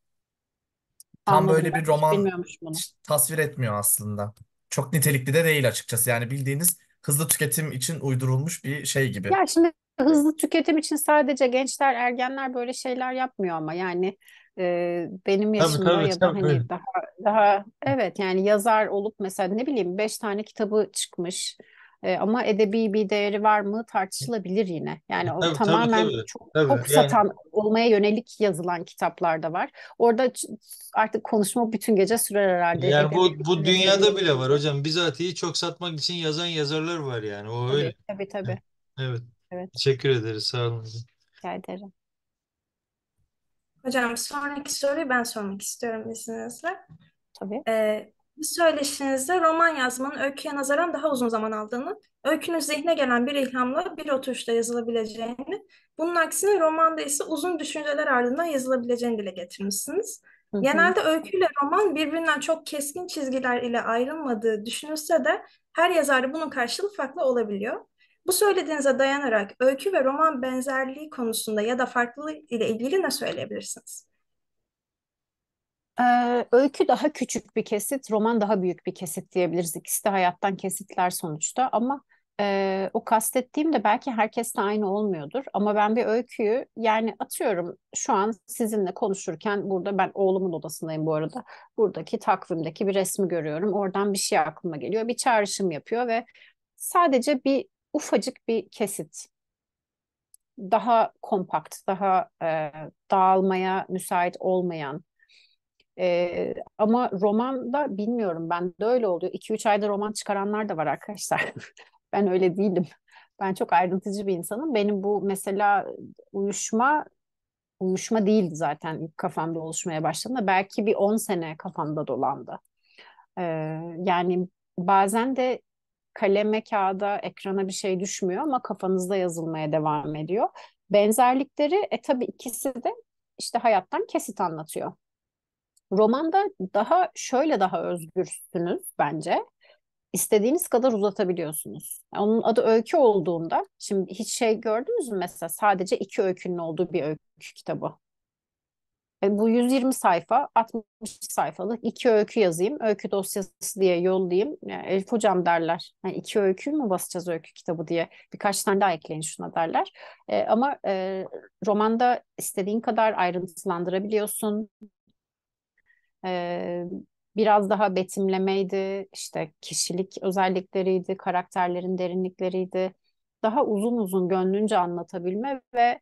tam Anladım. böyle Ben bir hiç roman bilmiyormuş bunu. tasvir etmiyor aslında. Çok nitelikli de değil açıkçası. Yani bildiğiniz hızlı tüketim için uydurulmuş bir şey gibi. Ya şimdi hızlı tüketim için sadece gençler, ergenler böyle şeyler yapmıyor ama yani e, benim Tabii yaşımda tabii ya da tabii. hani daha daha evet yani yazar olup mesela ne bileyim beş tane kitabı çıkmış. E, ama edebi bir değeri var mı tartışılabilir yine. Yani e, o tabii, tamamen tabii, tabii. çok tabii, çok satan yani... olmaya yönelik yazılan kitaplar da var. Orada artık konuşma bütün gece sürer herhalde. Yani bu bu dünyada değil. bile var hocam. Bizatihi çok satmak için yazan yazarlar var yani. O tabii, öyle. Tabii tabii. Evet. Evet. Teşekkür ederiz. Sağ olun. Rica ederim. Hocam sonraki soruyu ben sormak istiyorum izninizle. Tabii. Ee, söyleşinizde roman yazmanın öyküye nazaran daha uzun zaman aldığını, öykünün zihne gelen bir ilhamla bir oturuşta yazılabileceğini, bunun aksine romanda ise uzun düşünceler ardından yazılabileceğini dile getirmişsiniz. Hı hı. Genelde öyküyle roman birbirinden çok keskin çizgiler ile ayrılmadığı düşünülse de her yazarı bunun karşılığı farklı olabiliyor. Bu söylediğinize dayanarak öykü ve roman benzerliği konusunda ya da farklılığı ile ilgili ne söyleyebilirsiniz? Ee, öykü daha küçük bir kesit, roman daha büyük bir kesit diyebiliriz. İkisi de hayattan kesitler sonuçta ama e, o kastettiğim de belki herkeste aynı olmuyordur. Ama ben bir öyküyü yani atıyorum şu an sizinle konuşurken burada ben oğlumun odasındayım bu arada. Buradaki takvimdeki bir resmi görüyorum. Oradan bir şey aklıma geliyor. Bir çağrışım yapıyor ve sadece bir ufacık bir kesit daha kompakt, daha e, dağılmaya müsait olmayan e, ama romanda bilmiyorum ben de öyle oluyor. 2-3 ayda roman çıkaranlar da var arkadaşlar. [LAUGHS] ben öyle değilim. Ben çok ayrıntıcı bir insanım. Benim bu mesela uyuşma uyuşma değildi zaten ilk kafamda oluşmaya başladığında. Belki bir 10 sene kafamda dolandı. Ee, yani bazen de kaleme, kağıda, ekrana bir şey düşmüyor ama kafanızda yazılmaya devam ediyor. Benzerlikleri e tabii ikisi de işte hayattan kesit anlatıyor. Romanda daha şöyle daha özgürsünüz bence. İstediğiniz kadar uzatabiliyorsunuz. onun adı öykü olduğunda, şimdi hiç şey gördünüz mü mesela sadece iki öykünün olduğu bir öykü kitabı. Yani e, bu 120 sayfa, 60 sayfalık iki öykü yazayım, öykü dosyası diye yollayayım. Yani e, Elif hocam derler, yani iki öykü mü basacağız öykü kitabı diye birkaç tane daha ekleyin şuna derler. E, ama e, romanda istediğin kadar ayrıntılandırabiliyorsun, ee, biraz daha betimlemeydi, işte kişilik özellikleriydi, karakterlerin derinlikleriydi. Daha uzun uzun gönlünce anlatabilme ve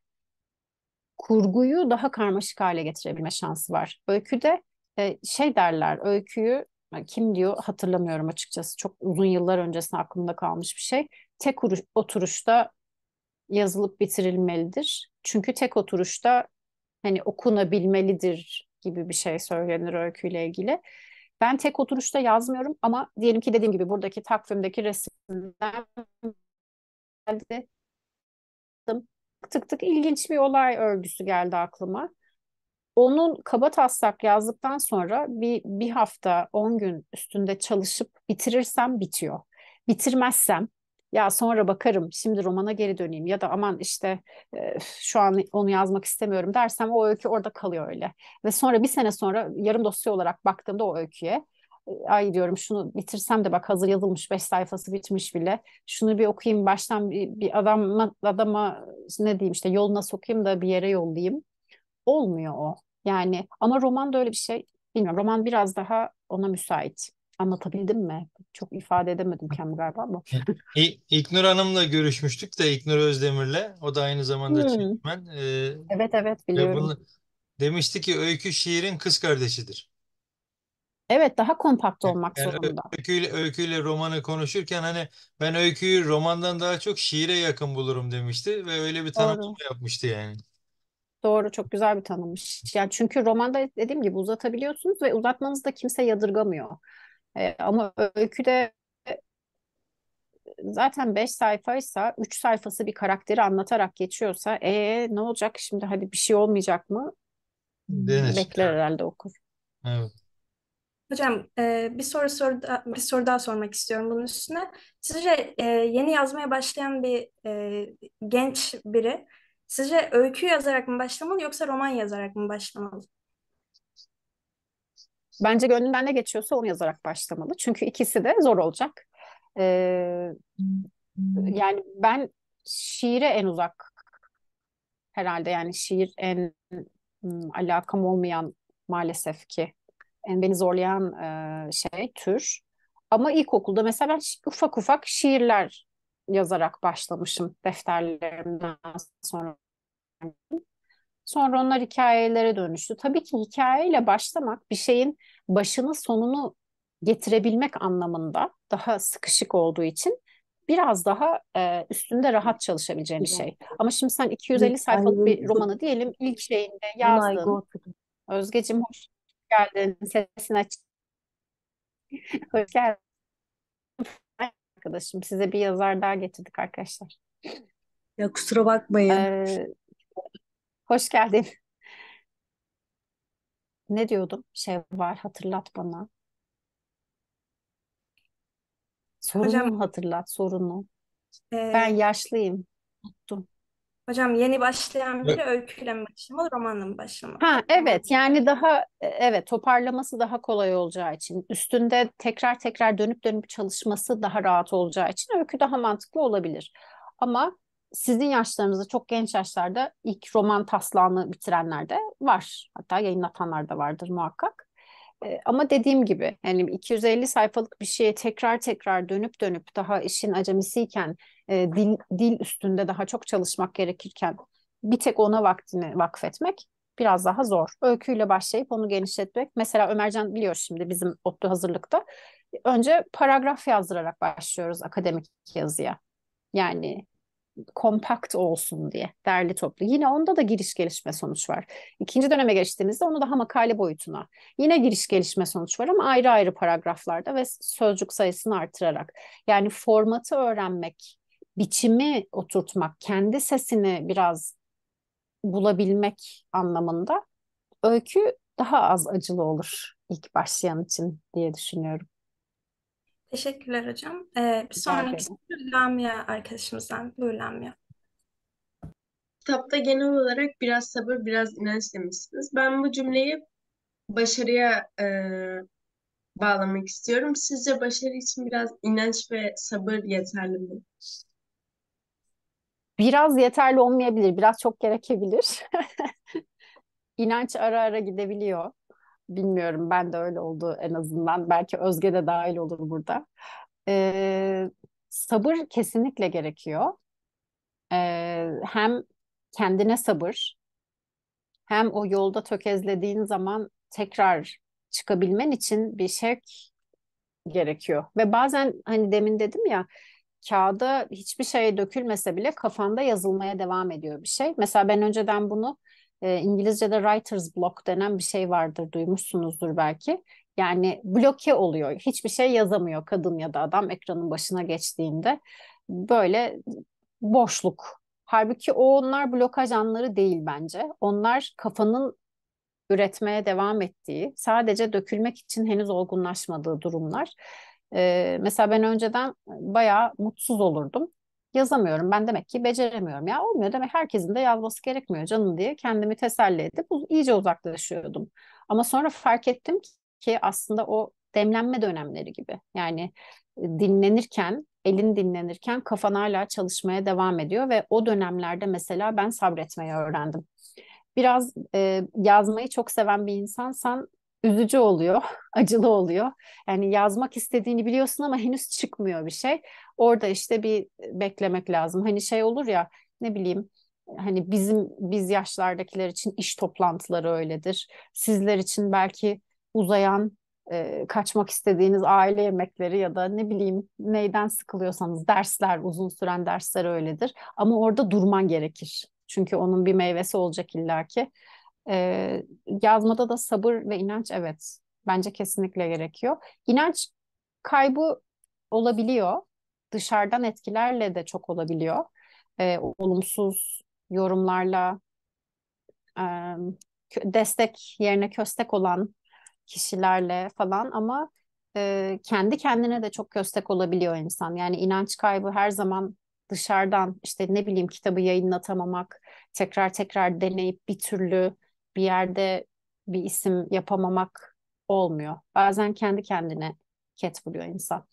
kurguyu daha karmaşık hale getirebilme şansı var. Öyküde e, şey derler, öyküyü kim diyor hatırlamıyorum açıkçası. Çok uzun yıllar öncesine aklımda kalmış bir şey. Tek oturuşta yazılıp bitirilmelidir. Çünkü tek oturuşta hani okunabilmelidir gibi bir şey söylenir öyküyle ilgili. Ben tek oturuşta yazmıyorum ama diyelim ki dediğim gibi buradaki takvimdeki resimden geldi. Tık tık ilginç bir olay örgüsü geldi aklıma. Onun kaba taslak yazdıktan sonra bir, bir hafta, on gün üstünde çalışıp bitirirsem bitiyor. Bitirmezsem ya sonra bakarım şimdi romana geri döneyim ya da aman işte şu an onu yazmak istemiyorum dersem o öykü orada kalıyor öyle. Ve sonra bir sene sonra yarım dosya olarak baktığımda o öyküye ay diyorum şunu bitirsem de bak hazır yazılmış beş sayfası bitmiş bile. Şunu bir okuyayım baştan bir, bir adama, adama ne diyeyim işte yoluna sokayım da bir yere yollayayım. Olmuyor o. Yani ama roman da öyle bir şey bilmiyorum. Roman biraz daha ona müsait. Anlatabildim mi? Çok ifade edemedim kendimi galiba ama. [LAUGHS] İknur Hanım'la görüşmüştük de İknur Özdemir'le. O da aynı zamanda Hmm. çevirmen. Ee, Evet evet biliyorum. bunu demişti ki öykü şiirin kız kardeşidir. Evet daha kompakt olmak Yani zorunda. öyküyle, öyküyle romanı konuşurken hani ben öyküyü romandan daha çok şiire yakın bulurum demişti ve öyle bir Doğru. tanımlama yapmıştı yani. Doğru çok güzel bir tanımış. Yani çünkü romanda dediğim gibi uzatabiliyorsunuz ve uzatmanızı da kimse yadırgamıyor. E, ama öyküde zaten 5 sayfaysa 3 sayfası bir karakteri anlatarak geçiyorsa ee ne olacak şimdi hadi bir şey olmayacak mı? Denir. Bekler herhalde okur. Evet. Hocam e, bir soru soru da, bir soru daha sormak istiyorum bunun üstüne. Sizce e, yeni yazmaya başlayan bir e, genç biri sizce öykü yazarak mı başlamalı yoksa roman yazarak mı başlamalı? Bence gönlünden ne geçiyorsa onu yazarak başlamalı. Çünkü ikisi de zor olacak. Ee, yani ben şiire en uzak herhalde yani şiir en hmm, alakam olmayan maalesef ki en beni zorlayan e, şey tür. Ama ilkokulda mesela ben ufak ufak şiirler yazarak başlamışım defterlerimden sonra. Sonra onlar hikayelere dönüştü. Tabii ki hikayeyle başlamak bir şeyin başını sonunu getirebilmek anlamında daha sıkışık olduğu için biraz daha e, üstünde rahat çalışabileceğim bir şey. Ama şimdi sen 250 sayfalık bir romanı diyelim ilk şeyinde yazdın. Özgeciğim hoş geldin. Sesini aç. [LAUGHS] hoş geldin. Arkadaşım size bir yazar daha getirdik arkadaşlar. Ya kusura bakmayın. Ee, Hoş geldin. Ne diyordum? Şey var hatırlat bana. Hocam hatırlat sorunu. E, ben yaşlıyım. Unuttum. hocam yeni başlayan biri öyküyle mi başlamalı, romanla mı başlamalı? Ha evet yani daha e, evet toparlaması daha kolay olacağı için üstünde tekrar tekrar dönüp dönüp çalışması daha rahat olacağı için öykü daha mantıklı olabilir. Ama sizin yaşlarınızda çok genç yaşlarda ilk roman taslağını bitirenler de var. Hatta yayınlatanlar da vardır muhakkak. E, ama dediğim gibi yani 250 sayfalık bir şeye tekrar tekrar dönüp dönüp daha işin acemisiyken e, dil, dil üstünde daha çok çalışmak gerekirken bir tek ona vaktini vakfetmek biraz daha zor. Öyküyle başlayıp onu genişletmek. Mesela Ömercan biliyor şimdi bizim otlu hazırlıkta. Önce paragraf yazdırarak başlıyoruz akademik yazıya. Yani kompakt olsun diye derli toplu. Yine onda da giriş gelişme sonuç var. İkinci döneme geçtiğimizde onu daha makale boyutuna. Yine giriş gelişme sonuç var ama ayrı ayrı paragraflarda ve sözcük sayısını artırarak. Yani formatı öğrenmek, biçimi oturtmak, kendi sesini biraz bulabilmek anlamında öykü daha az acılı olur ilk başlayan için diye düşünüyorum. Teşekkürler hocam. Ee, bir sonraki soru Lamia arkadaşımızdan. Buyur Lamia. Kitapta genel olarak biraz sabır, biraz inanç demişsiniz. Ben bu cümleyi başarıya e, bağlamak istiyorum. Sizce başarı için biraz inanç ve sabır yeterli mi? Biraz yeterli olmayabilir, biraz çok gerekebilir. [LAUGHS] İnanç ara ara gidebiliyor. Bilmiyorum ben de öyle oldu en azından. Belki Özge de dahil olur burada. Ee, sabır kesinlikle gerekiyor. Ee, hem kendine sabır hem o yolda tökezlediğin zaman tekrar çıkabilmen için bir şey gerekiyor. Ve bazen hani demin dedim ya kağıda hiçbir şey dökülmese bile kafanda yazılmaya devam ediyor bir şey. Mesela ben önceden bunu e, İngilizce'de writer's block denen bir şey vardır duymuşsunuzdur belki. Yani bloke oluyor. Hiçbir şey yazamıyor kadın ya da adam ekranın başına geçtiğinde. Böyle boşluk. Halbuki o onlar blokaj anları değil bence. Onlar kafanın üretmeye devam ettiği, sadece dökülmek için henüz olgunlaşmadığı durumlar. Ee, mesela ben önceden bayağı mutsuz olurdum yazamıyorum ben demek ki beceremiyorum ya olmuyor demek herkesin de yazması gerekmiyor canım diye kendimi teselli edip iyice uzaklaşıyordum. Ama sonra fark ettim ki aslında o demlenme dönemleri gibi yani e, dinlenirken elin dinlenirken kafan hala çalışmaya devam ediyor ve o dönemlerde mesela ben sabretmeyi öğrendim. Biraz e, yazmayı çok seven bir insansan üzücü oluyor, [LAUGHS] acılı oluyor. Yani yazmak istediğini biliyorsun ama henüz çıkmıyor bir şey. Orada işte bir e, beklemek lazım. Hani şey olur ya ne bileyim hani bizim biz yaşlardakiler için iş toplantıları öyledir. Sizler için belki uzayan e, kaçmak istediğiniz aile yemekleri ya da ne bileyim neyden sıkılıyorsanız dersler uzun süren dersler öyledir. Ama orada durman gerekir. Çünkü onun bir meyvesi olacak illaki. E, yazmada da sabır ve inanç evet bence kesinlikle gerekiyor. İnanç kaybı olabiliyor. Dışarıdan etkilerle de çok olabiliyor. E, olumsuz yorumlarla e, destek yerine köstek olan kişilerle falan ama e, kendi kendine de çok köstek olabiliyor insan. Yani inanç kaybı her zaman dışarıdan işte ne bileyim kitabı yayınlatamamak, tekrar tekrar deneyip bir türlü bir yerde bir isim yapamamak olmuyor. Bazen kendi kendine ket vuruyor insan.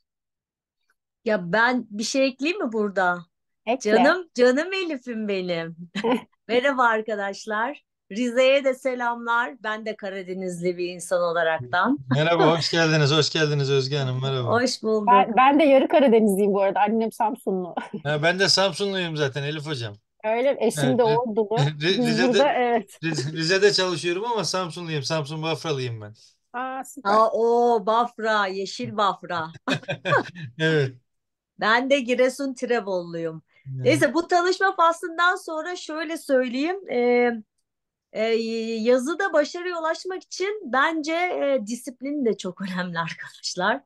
Ya ben bir şey ekleyeyim mi burada? Ekle. Canım, canım Elif'im benim. [LAUGHS] Merhaba arkadaşlar. Rize'ye de selamlar. Ben de Karadenizli bir insan olaraktan. [LAUGHS] Merhaba, hoş geldiniz. Hoş geldiniz Özge Hanım. Merhaba. Hoş bulduk. Ben, ben de yarı Karadenizliyim bu arada. Annem Samsunlu. ben de Samsunluyum zaten Elif Hocam. Öyle eşim Evet, de Ri- ordulu. Biz burada Rize'de evet. Riz- Rize'de çalışıyorum ama Samsunluyum. Samsun Bafralıyım ben. Aa süper. Aa, o Bafra, yeşil Bafra. [LAUGHS] Evet. Ben de Giresun Tirebollu'yum. Evet. Neyse bu tanışma faslından sonra şöyle söyleyeyim. E, e, yazıda başarıya ulaşmak için bence e, disiplin de çok önemli arkadaşlar.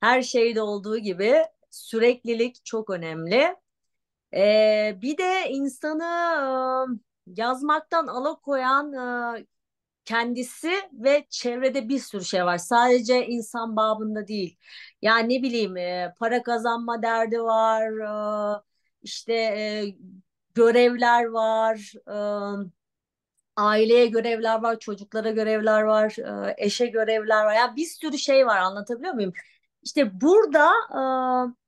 Her şeyde olduğu gibi süreklilik çok önemli. E, bir de insanı e, yazmaktan alakoyan e, kendisi ve çevrede bir sürü şey var. Sadece insan babında değil. Yani ne bileyim e, para kazanma derdi var, e, işte e, görevler var, e, aileye görevler var, çocuklara görevler var, e, eşe görevler var. Yani bir sürü şey var anlatabiliyor muyum? İşte burada... E,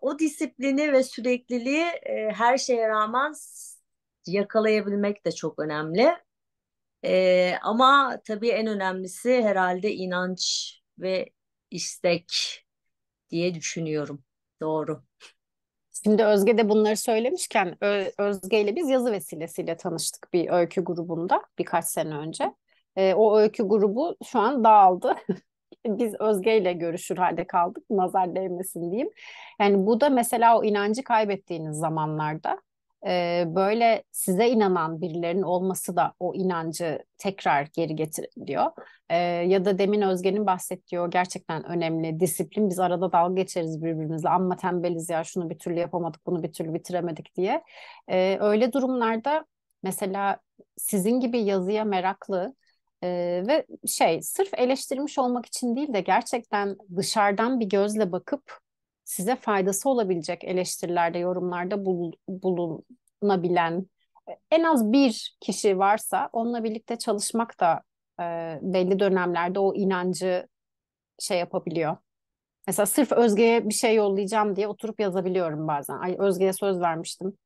o disiplini ve sürekliliği e, her şeye rağmen yakalayabilmek de çok önemli. E, ama tabii en önemlisi herhalde inanç ve istek diye düşünüyorum. Doğru. Şimdi Özge de bunları söylemişken Özge ile biz yazı vesilesiyle tanıştık bir öykü grubunda birkaç sene önce. E, o öykü grubu şu an dağıldı. [LAUGHS] biz Özge ile görüşür halde kaldık. Nazar değmesin diyeyim. Yani bu da mesela o inancı kaybettiğiniz zamanlarda e, böyle size inanan birilerin olması da o inancı tekrar geri getiriyor. E, ya da demin Özge'nin bahsettiği o gerçekten önemli disiplin. Biz arada dalga geçeriz birbirimizle. Amma tembeliz ya şunu bir türlü yapamadık, bunu bir türlü bitiremedik diye. E, öyle durumlarda mesela sizin gibi yazıya meraklı ee, ve şey sırf eleştirmiş olmak için değil de gerçekten dışarıdan bir gözle bakıp size faydası olabilecek eleştirilerde, yorumlarda bul bulunabilen e, en az bir kişi varsa onunla birlikte çalışmak da e, belli dönemlerde o inancı şey yapabiliyor. Mesela sırf Özge'ye bir şey yollayacağım diye oturup yazabiliyorum bazen. Ay Özge'ye söz vermiştim.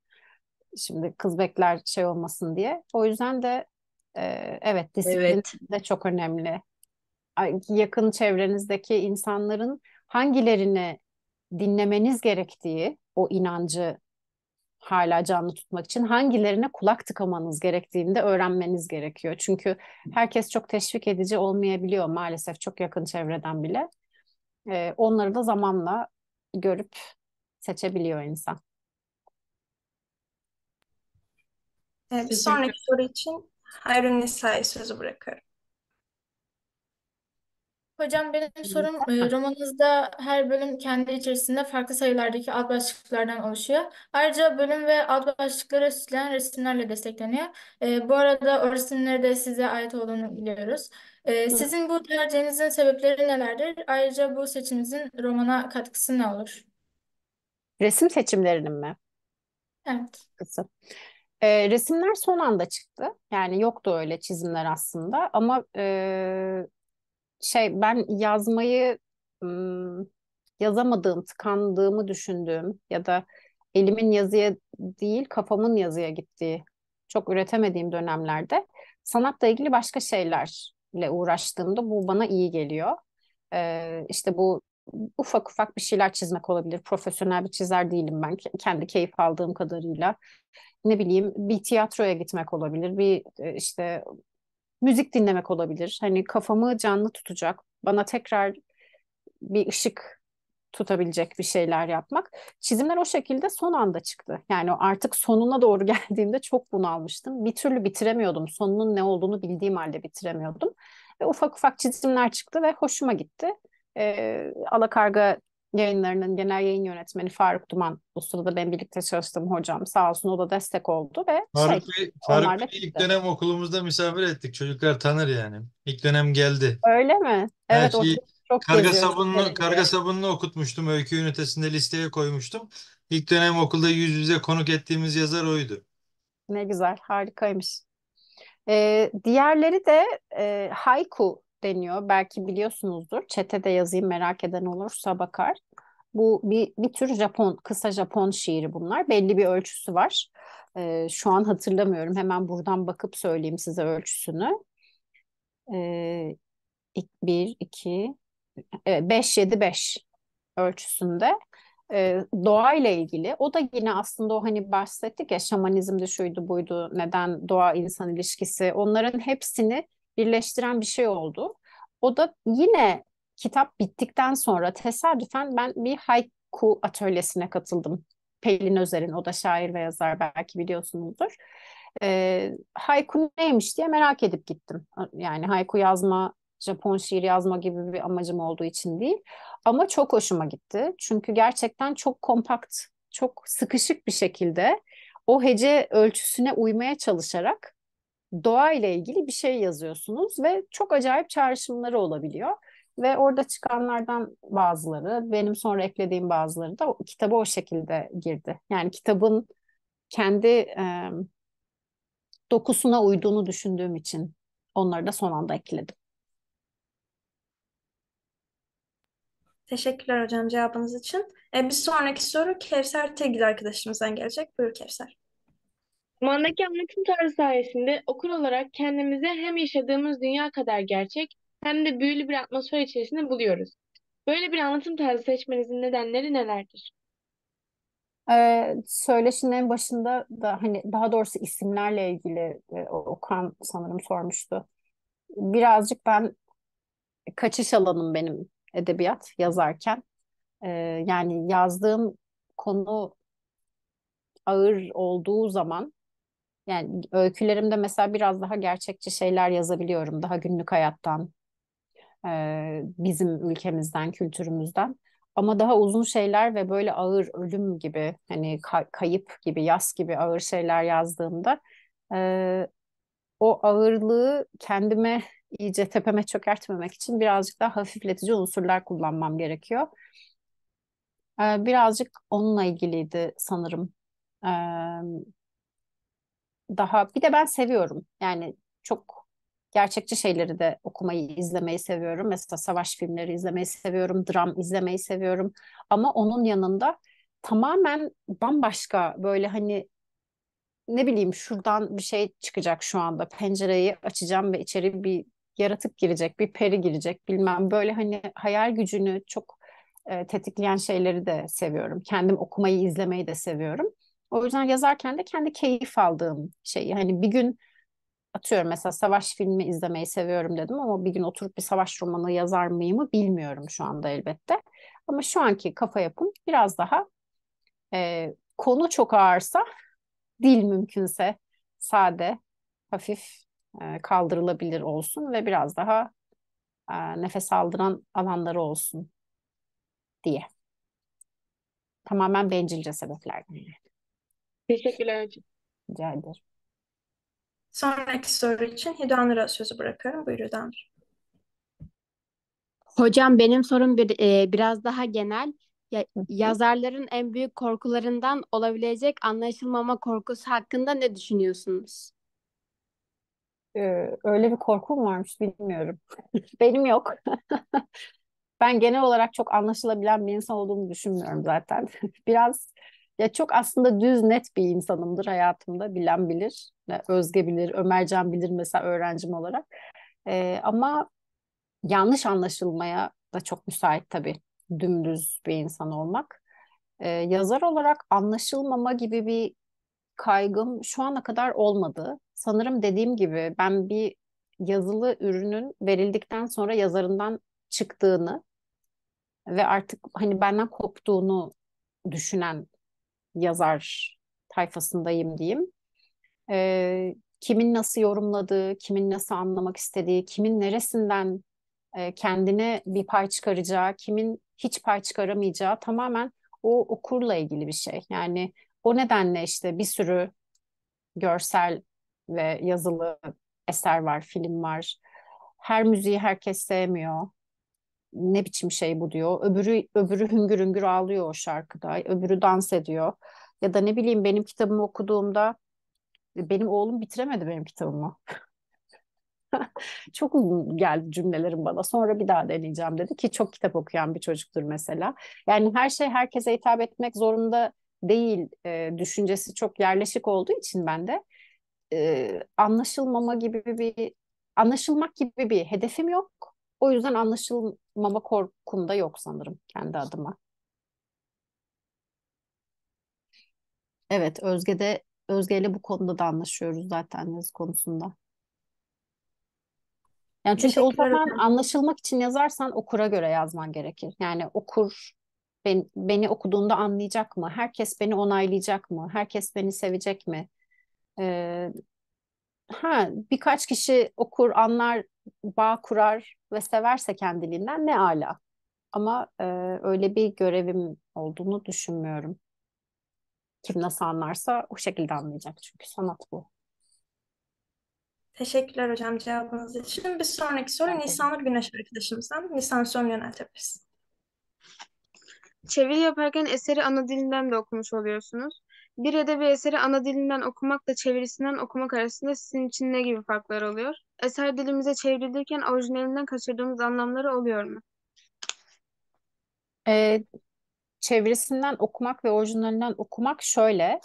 Şimdi kız bekler şey olmasın diye. O yüzden de evet disiplin evet. de çok önemli. Yakın çevrenizdeki insanların hangilerini dinlemeniz gerektiği o inancı hala canlı tutmak için hangilerine kulak tıkamanız gerektiğini de öğrenmeniz gerekiyor. Çünkü herkes çok teşvik edici olmayabiliyor maalesef çok yakın çevreden bile. Ee, onları da zamanla görüp seçebiliyor insan. Evet, bir sonraki soru için Hayrun Nisa'ya sözü bırakıyorum. Hocam benim sorum e, romanınızda her bölüm kendi içerisinde farklı sayılardaki alt başlıklardan oluşuyor. Ayrıca bölüm ve alt başlıkları süsleyen resimlerle destekleniyor. E, bu arada o resimleri de size ait olduğunu biliyoruz. E, sizin bu tercihinizin sebepleri nelerdir? Ayrıca bu seçiminizin romana katkısı ne olur? Resim seçimlerinin mi? Evet. Kısım. E, resimler son anda çıktı. Yani yoktu öyle çizimler aslında ama e, şey ben yazmayı yazamadığım, tıkandığımı düşündüğüm ya da elimin yazıya değil kafamın yazıya gittiği çok üretemediğim dönemlerde sanatla ilgili başka şeylerle uğraştığımda bu bana iyi geliyor. Ee, işte bu ufak ufak bir şeyler çizmek olabilir. Profesyonel bir çizer değilim ben. Kendi keyif aldığım kadarıyla. Ne bileyim bir tiyatroya gitmek olabilir. Bir e, işte müzik dinlemek olabilir. Hani kafamı canlı tutacak. Bana tekrar bir ışık tutabilecek bir şeyler yapmak. Çizimler o şekilde son anda çıktı. Yani artık sonuna doğru [LAUGHS] geldiğimde çok bunalmıştım. Bir türlü bitiremiyordum. Sonunun ne olduğunu bildiğim halde bitiremiyordum. Ve ufak ufak çizimler çıktı ve hoşuma gitti e, Alakarga yayınlarının genel yayın yönetmeni Faruk Duman bu sırada ben birlikte çalıştığım hocam sağ olsun o da destek oldu ve Faruk şey, Faruk Bey ilk dönem okulumuzda misafir ettik çocuklar tanır yani ilk dönem geldi. Öyle mi? Her evet şeyi, çok karga geziyoruz. sabununu karga sabununu okutmuştum öykü ünitesinde listeye koymuştum. İlk dönem okulda yüz yüze konuk ettiğimiz yazar oydu. Ne güzel harikaymış. Ee, diğerleri de e, haiku deniyor. Belki biliyorsunuzdur. Çete de yazayım merak eden olursa bakar. Bu bir, bir tür Japon, kısa Japon şiiri bunlar. Belli bir ölçüsü var. Ee, şu an hatırlamıyorum. Hemen buradan bakıp söyleyeyim size ölçüsünü. Ee, bir, iki, evet, beş, yedi, beş ölçüsünde e, doğayla ilgili. O da yine aslında o hani bahsettik ya şamanizmde şuydu buydu neden doğa insan ilişkisi onların hepsini birleştiren bir şey oldu. O da yine kitap bittikten sonra tesadüfen ben bir haiku atölyesine katıldım. Pelin Özer'in, o da şair ve yazar belki biliyorsunuzdur. E, haiku neymiş diye merak edip gittim. Yani haiku yazma, Japon şiir yazma gibi bir amacım olduğu için değil. Ama çok hoşuma gitti. Çünkü gerçekten çok kompakt, çok sıkışık bir şekilde o hece ölçüsüne uymaya çalışarak doğa ile ilgili bir şey yazıyorsunuz ve çok acayip çağrışımları olabiliyor. Ve orada çıkanlardan bazıları, benim sonra eklediğim bazıları da o, kitaba o şekilde girdi. Yani kitabın kendi e, dokusuna uyduğunu düşündüğüm için onları da son anda ekledim. Teşekkürler hocam cevabınız için. E, bir sonraki soru Kevser Tegil arkadaşımızdan gelecek. Buyur Kevser. Manneken anlatım tarzı sayesinde okur olarak kendimize hem yaşadığımız dünya kadar gerçek hem de büyülü bir atmosfer içerisinde buluyoruz. Böyle bir anlatım tarzı seçmenizin nedenleri nelerdir? Ee, söyleşinin en başında da hani daha doğrusu isimlerle ilgili e, Okan sanırım sormuştu. Birazcık ben kaçış alanım benim edebiyat yazarken. Ee, yani yazdığım konu ağır olduğu zaman yani öykülerimde mesela biraz daha gerçekçi şeyler yazabiliyorum. Daha günlük hayattan, bizim ülkemizden, kültürümüzden. Ama daha uzun şeyler ve böyle ağır ölüm gibi, hani kayıp gibi, yas gibi ağır şeyler yazdığımda o ağırlığı kendime iyice tepeme çökertmemek için birazcık daha hafifletici unsurlar kullanmam gerekiyor. Birazcık onunla ilgiliydi sanırım daha bir de ben seviyorum. Yani çok gerçekçi şeyleri de okumayı, izlemeyi seviyorum. Mesela savaş filmleri izlemeyi seviyorum, dram izlemeyi seviyorum. Ama onun yanında tamamen bambaşka böyle hani ne bileyim şuradan bir şey çıkacak şu anda. Pencereyi açacağım ve içeri bir yaratık girecek, bir peri girecek bilmem. Böyle hani hayal gücünü çok e, tetikleyen şeyleri de seviyorum. Kendim okumayı, izlemeyi de seviyorum. O yüzden yazarken de kendi keyif aldığım şey hani bir gün atıyorum mesela savaş filmi izlemeyi seviyorum dedim ama bir gün oturup bir savaş romanı yazar mıyım bilmiyorum şu anda elbette. Ama şu anki kafa yapım biraz daha e, konu çok ağırsa dil mümkünse sade, hafif e, kaldırılabilir olsun ve biraz daha e, nefes aldıran alanları olsun diye. Tamamen bencilce sebeplerden. Teşekkürler hocam. Rica ederim. Sonraki soru için Hidanur'a sözü bırakıyorum. Buyur Hidanur. Hocam benim sorum bir, e, biraz daha genel. Ya, yazarların en büyük korkularından olabilecek anlaşılmama korkusu hakkında ne düşünüyorsunuz? Ee, öyle bir korkum varmış bilmiyorum. [LAUGHS] benim yok. [LAUGHS] ben genel olarak çok anlaşılabilen bir insan olduğumu düşünmüyorum zaten. [LAUGHS] biraz ya çok aslında düz net bir insanımdır hayatımda. Bilen bilir. Özge bilir, Ömercan bilir mesela öğrencim olarak. Ee, ama yanlış anlaşılmaya da çok müsait tabii dümdüz bir insan olmak. Ee, yazar olarak anlaşılmama gibi bir kaygım şu ana kadar olmadı. Sanırım dediğim gibi ben bir yazılı ürünün verildikten sonra yazarından çıktığını ve artık hani benden koptuğunu düşünen yazar tayfasındayım diyeyim. E, kimin nasıl yorumladığı, kimin nasıl anlamak istediği, kimin neresinden e, kendine bir pay çıkaracağı, kimin hiç pay çıkaramayacağı tamamen o okurla ilgili bir şey. Yani o nedenle işte bir sürü görsel ve yazılı eser var, film var. Her müziği herkes sevmiyor ne biçim şey bu diyor. Öbürü öbürü hüngür hüngür ağlıyor o şarkıda. Öbürü dans ediyor. Ya da ne bileyim benim kitabımı okuduğumda benim oğlum bitiremedi benim kitabımı. [LAUGHS] çok uzun geldi cümlelerim bana. Sonra bir daha deneyeceğim dedi ki çok kitap okuyan bir çocuktur mesela. Yani her şey herkese hitap etmek zorunda değil e, düşüncesi çok yerleşik olduğu için bende e, anlaşılmama gibi bir anlaşılmak gibi bir hedefim yok o yüzden anlaşılmama korkum da yok sanırım kendi adıma. Evet Özge de Özge ile bu konuda da anlaşıyoruz zaten yazı konusunda. Yani çünkü o zaman anlaşılmak için yazarsan okura göre yazman gerekir. Yani okur ben, beni okuduğunda anlayacak mı? Herkes beni onaylayacak mı? Herkes beni sevecek mi? Ee, ha, birkaç kişi okur, anlar, bağ kurar ve severse kendiliğinden ne ala. Ama e, öyle bir görevim olduğunu düşünmüyorum. Kim nasıl anlarsa o şekilde anlayacak çünkü sanat bu. Teşekkürler hocam cevabınız için. Bir sonraki soru evet. Nisanur Güneş arkadaşımızdan. Nisan son yöneltebiliriz. Çeviri yaparken eseri ana dilinden de okumuş oluyorsunuz. Bir edebi eseri ana dilinden okumakla çevirisinden okumak arasında sizin için ne gibi farklar oluyor? Eser dilimize çevrilirken orijinalinden kaçırdığımız anlamları oluyor mu? Ee, çevirisinden okumak ve orijinalinden okumak şöyle.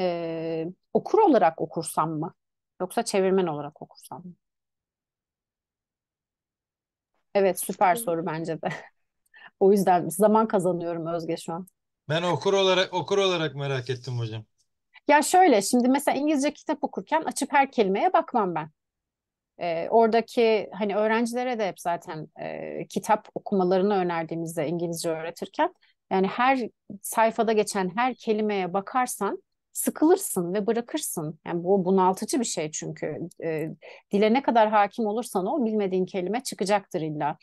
E, okur olarak okursam mı? Yoksa çevirmen olarak okursam mı? Evet süper soru bence de. [LAUGHS] O yüzden zaman kazanıyorum Özge şu an. Ben okur olarak okur olarak merak ettim hocam. Ya şöyle şimdi mesela İngilizce kitap okurken açıp her kelimeye bakmam ben. E, oradaki hani öğrencilere de hep zaten e, kitap okumalarını önerdiğimizde İngilizce öğretirken yani her sayfada geçen her kelimeye bakarsan sıkılırsın ve bırakırsın. Yani bu bunaltıcı bir şey çünkü. E, dile ne kadar hakim olursan o bilmediğin kelime çıkacaktır illa.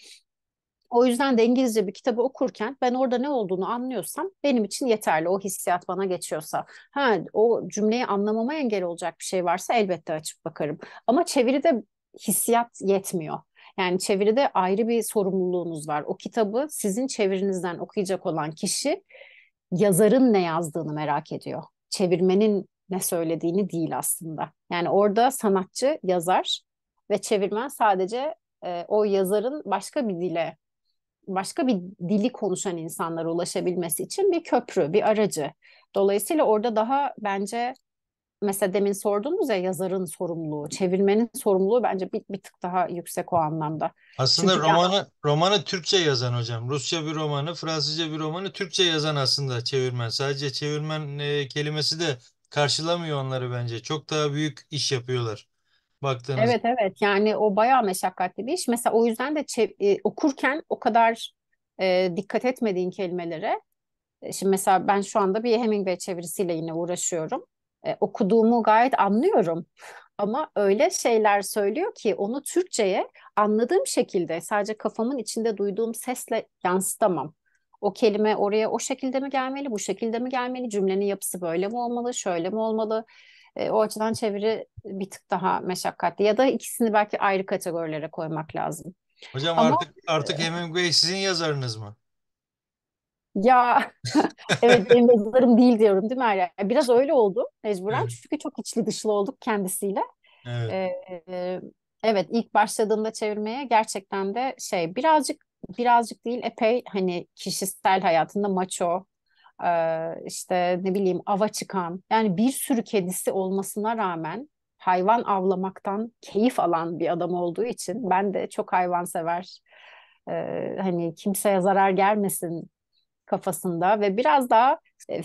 O yüzden de İngilizce bir kitabı okurken ben orada ne olduğunu anlıyorsam benim için yeterli. O hissiyat bana geçiyorsa. Ha, o cümleyi anlamama engel olacak bir şey varsa elbette açıp bakarım. Ama çeviride hissiyat yetmiyor. Yani çeviride ayrı bir sorumluluğunuz var. O kitabı sizin çevirinizden okuyacak olan kişi yazarın ne yazdığını merak ediyor. Çevirmenin ne söylediğini değil aslında. Yani orada sanatçı, yazar ve çevirmen sadece e, o yazarın başka bir dile başka bir dili konuşan insanlara ulaşabilmesi için bir köprü, bir aracı. Dolayısıyla orada daha bence mesela demin sordunuz ya yazarın sorumluluğu, çevirmenin sorumluluğu bence bir, bir tık daha yüksek o anlamda. Aslında Çünkü romanı yani... romanı Türkçe yazan hocam. Rusça bir romanı, Fransızca bir romanı Türkçe yazan aslında çevirmen. Sadece çevirmen e, kelimesi de karşılamıyor onları bence. Çok daha büyük iş yapıyorlar baktığınız. Evet evet yani o bayağı meşakkatli bir iş. Mesela o yüzden de e, okurken o kadar e, dikkat etmediğin kelimelere. E, şimdi mesela ben şu anda bir Hemingway çevirisiyle yine uğraşıyorum. E, okuduğumu gayet anlıyorum. [LAUGHS] Ama öyle şeyler söylüyor ki onu Türkçe'ye anladığım şekilde sadece kafamın içinde duyduğum sesle yansıtamam. O kelime oraya o şekilde mi gelmeli, bu şekilde mi gelmeli, cümlenin yapısı böyle mi olmalı, şöyle mi olmalı? E, o açıdan çeviri bir tık daha meşakkatli ya da ikisini belki ayrı kategorilere koymak lazım. Hocam Ama, artık artık e, Hemingway sizin yazarınız mı? Ya [LAUGHS] evet benim yazılarım değil diyorum değil mi Erya? Biraz öyle oldu mecburen evet. çünkü çok içli dışlı olduk kendisiyle. Evet. Ee, evet ilk başladığımda çevirmeye gerçekten de şey birazcık birazcık değil epey hani kişisel hayatında maço e, işte ne bileyim ava çıkan yani bir sürü kedisi olmasına rağmen hayvan avlamaktan keyif alan bir adam olduğu için ben de çok hayvansever e, hani kimseye zarar gelmesin kafasında ve biraz daha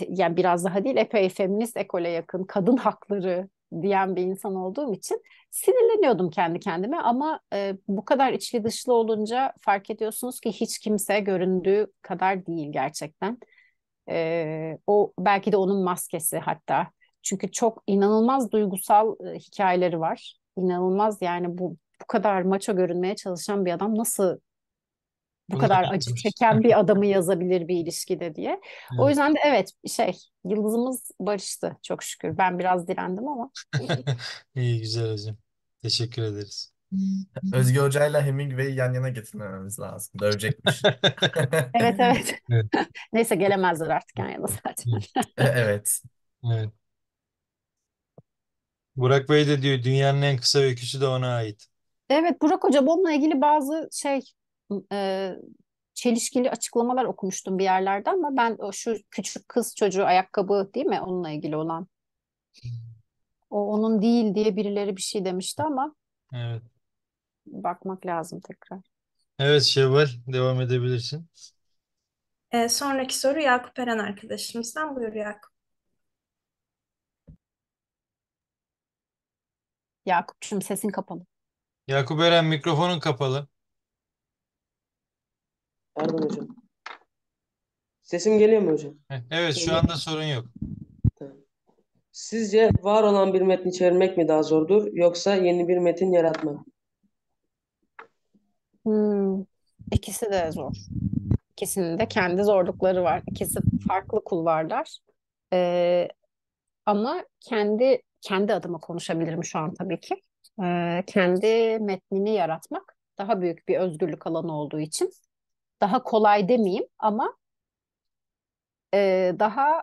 yani biraz daha değil epey feminist ekole yakın kadın hakları diyen bir insan olduğum için sinirleniyordum kendi kendime ama e, bu kadar içli dışlı olunca fark ediyorsunuz ki hiç kimse göründüğü kadar değil gerçekten. E, o belki de onun maskesi hatta. Çünkü çok inanılmaz duygusal e, hikayeleri var. İnanılmaz yani bu bu kadar maça görünmeye çalışan bir adam nasıl bu kadar acı çeken bir [LAUGHS] adamı yazabilir bir ilişkide diye. Evet. O yüzden de evet şey yıldızımız barıştı çok şükür. Ben biraz direndim ama. İyi [LAUGHS] güzel hocam. Teşekkür ederiz. Özge Hoca Hoca'yla Hemingway'i yan yana getirmememiz lazım. Dövecekmiş. [LAUGHS] Evet evet. Neyse gelemezler artık yan yana zaten. E, evet. Evet. Burak Bey de diyor dünyanın en kısa öyküsü de ona ait. Evet Burak Hoca bununla ilgili bazı şey e, çelişkili açıklamalar okumuştum bir yerlerde ama ben o şu küçük kız çocuğu ayakkabı değil mi onunla ilgili olan hmm. o onun değil diye birileri bir şey demişti ama Evet bakmak lazım tekrar. Evet Şevval devam edebilirsin. Ee, sonraki soru Yakup Eren arkadaşımızdan. Buyur Yakup. Yakup'cum sesin kapalı. Yakup Eren mikrofonun kapalı. Pardon hocam. Sesim geliyor mu hocam? Evet şu anda sorun yok. Sizce var olan bir metni çevirmek mi daha zordur yoksa yeni bir metin yaratmak mı? Hmm. İkisi de zor. İkisinin de kendi zorlukları var. İkisi farklı kulvarlar. Ee, ama kendi kendi adıma konuşabilirim şu an tabii ki. Ee, kendi metnini yaratmak daha büyük bir özgürlük alanı olduğu için daha kolay demeyeyim ama e, daha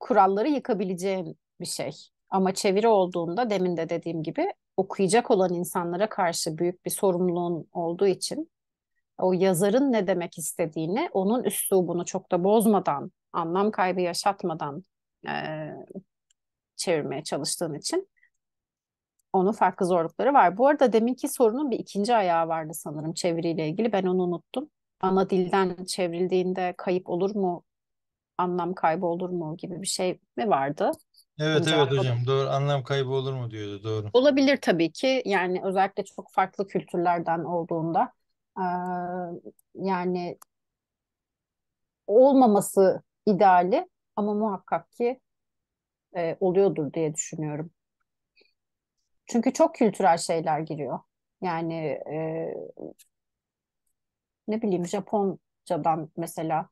kuralları yıkabileceğim bir şey. Ama çeviri olduğunda demin de dediğim gibi okuyacak olan insanlara karşı büyük bir sorumluluğun olduğu için o yazarın ne demek istediğini, onun üslubunu çok da bozmadan, anlam kaybı yaşatmadan e, çevirmeye çalıştığın için onun farklı zorlukları var. Bu arada deminki sorunun bir ikinci ayağı vardı sanırım çeviriyle ilgili. Ben onu unuttum. Ana dilden çevrildiğinde kayıp olur mu? Anlam kaybı olur mu gibi bir şey mi vardı? Evet evet hocam. doğru anlam kaybı olur mu diyordu doğru. Olabilir tabii ki. Yani özellikle çok farklı kültürlerden olduğunda e, yani olmaması ideali ama muhakkak ki e, oluyordur diye düşünüyorum. Çünkü çok kültürel şeyler giriyor. Yani e, ne bileyim Japoncadan mesela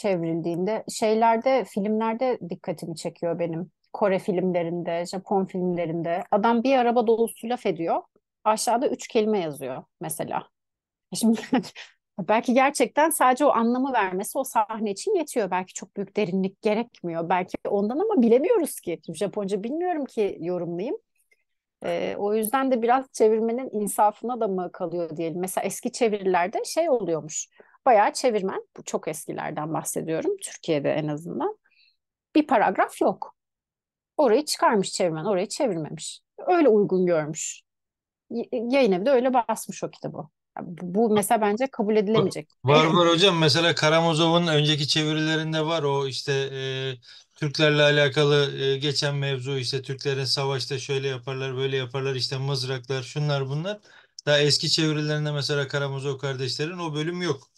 çevrildiğinde şeylerde filmlerde dikkatimi çekiyor benim. Kore filmlerinde, Japon filmlerinde adam bir araba dolusu laf ediyor. Aşağıda üç kelime yazıyor mesela. E şimdi [LAUGHS] belki gerçekten sadece o anlamı vermesi o sahne için yetiyor. Belki çok büyük derinlik gerekmiyor. Belki ondan ama bilemiyoruz ki. Japonca bilmiyorum ki yorumlayayım. Ee, o yüzden de biraz çevirmenin insafına da mı kalıyor diyelim. Mesela eski çevirilerde şey oluyormuş bayağı çevirmen, bu çok eskilerden bahsediyorum, Türkiye'de en azından. Bir paragraf yok. Orayı çıkarmış çevirmen, orayı çevirmemiş. Öyle uygun görmüş. Yayın evi de öyle basmış o kitabı. Bu mesela bence kabul edilemeyecek. Var var hocam. Mesela Karamazov'un önceki çevirilerinde var o işte e, Türklerle alakalı e, geçen mevzu işte Türklerin savaşta şöyle yaparlar böyle yaparlar işte mızraklar şunlar bunlar. Daha eski çevirilerinde mesela Karamazov kardeşlerin o bölüm yok.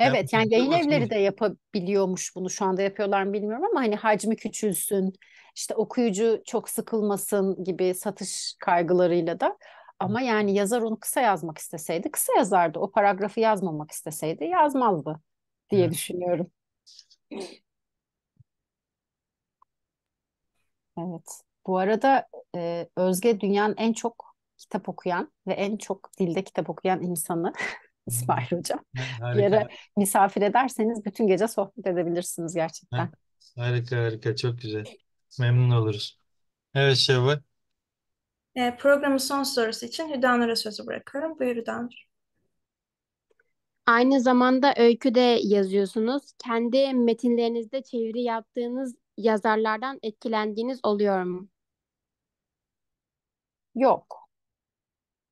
Evet yani yayın evleri de yapabiliyormuş bunu şu anda yapıyorlar mı bilmiyorum ama hani hacmi küçülsün, işte okuyucu çok sıkılmasın gibi satış kaygılarıyla da ama yani yazar onu kısa yazmak isteseydi kısa yazardı. O paragrafı yazmamak isteseydi yazmazdı diye evet. düşünüyorum. Evet. Bu arada e, Özge dünyanın en çok kitap okuyan ve en çok dilde kitap okuyan insanı. [LAUGHS] İsmail hmm. Hocam. Hmm, harika. Bir ara misafir ederseniz bütün gece sohbet edebilirsiniz gerçekten. Harika harika çok güzel. Memnun oluruz. Evet Şevval. E, programın son sorusu için Hüdanur'a sözü bırakıyorum. Buyur Hüdanur. Aynı zamanda öykü de yazıyorsunuz. Kendi metinlerinizde çeviri yaptığınız yazarlardan etkilendiğiniz oluyor mu? Yok.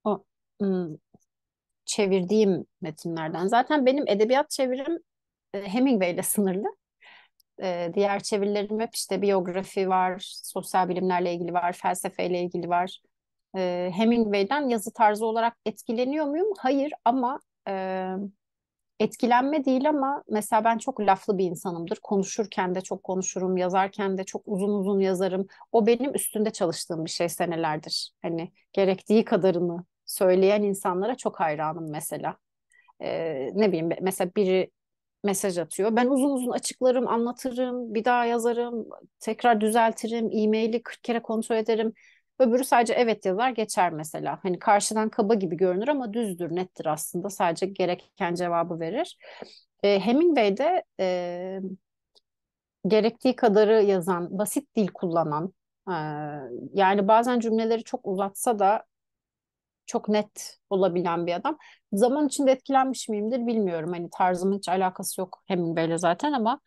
O, hmm, çevirdiğim metinlerden. Zaten benim edebiyat çevirim e, Hemingway ile sınırlı. Ee, diğer çevirilerim hep işte biyografi var, sosyal bilimlerle ilgili var, felsefeyle ilgili var. Ee, Hemingway'den yazı tarzı olarak etkileniyor muyum? Hayır ama e, etkilenme değil ama mesela ben çok laflı bir insanımdır. Konuşurken de çok konuşurum, yazarken de çok uzun uzun yazarım. O benim üstünde çalıştığım bir şey senelerdir. Hani gerektiği kadarını söyleyen insanlara çok hayranım mesela. Ee, ne bileyim mesela biri mesaj atıyor. Ben uzun uzun açıklarım, anlatırım, bir daha yazarım, tekrar düzeltirim, e-maili 40 kere kontrol ederim. Öbürü sadece evet yazar geçer mesela. Hani karşıdan kaba gibi görünür ama düzdür, nettir aslında. Sadece gereken cevabı verir. E, Hemingway de e, gerektiği kadarı yazan, basit dil kullanan, e, yani bazen cümleleri çok uzatsa da çok net olabilen bir adam. Zaman içinde etkilenmiş miyimdir bilmiyorum. Hani tarzım hiç alakası yok hem böyle zaten ama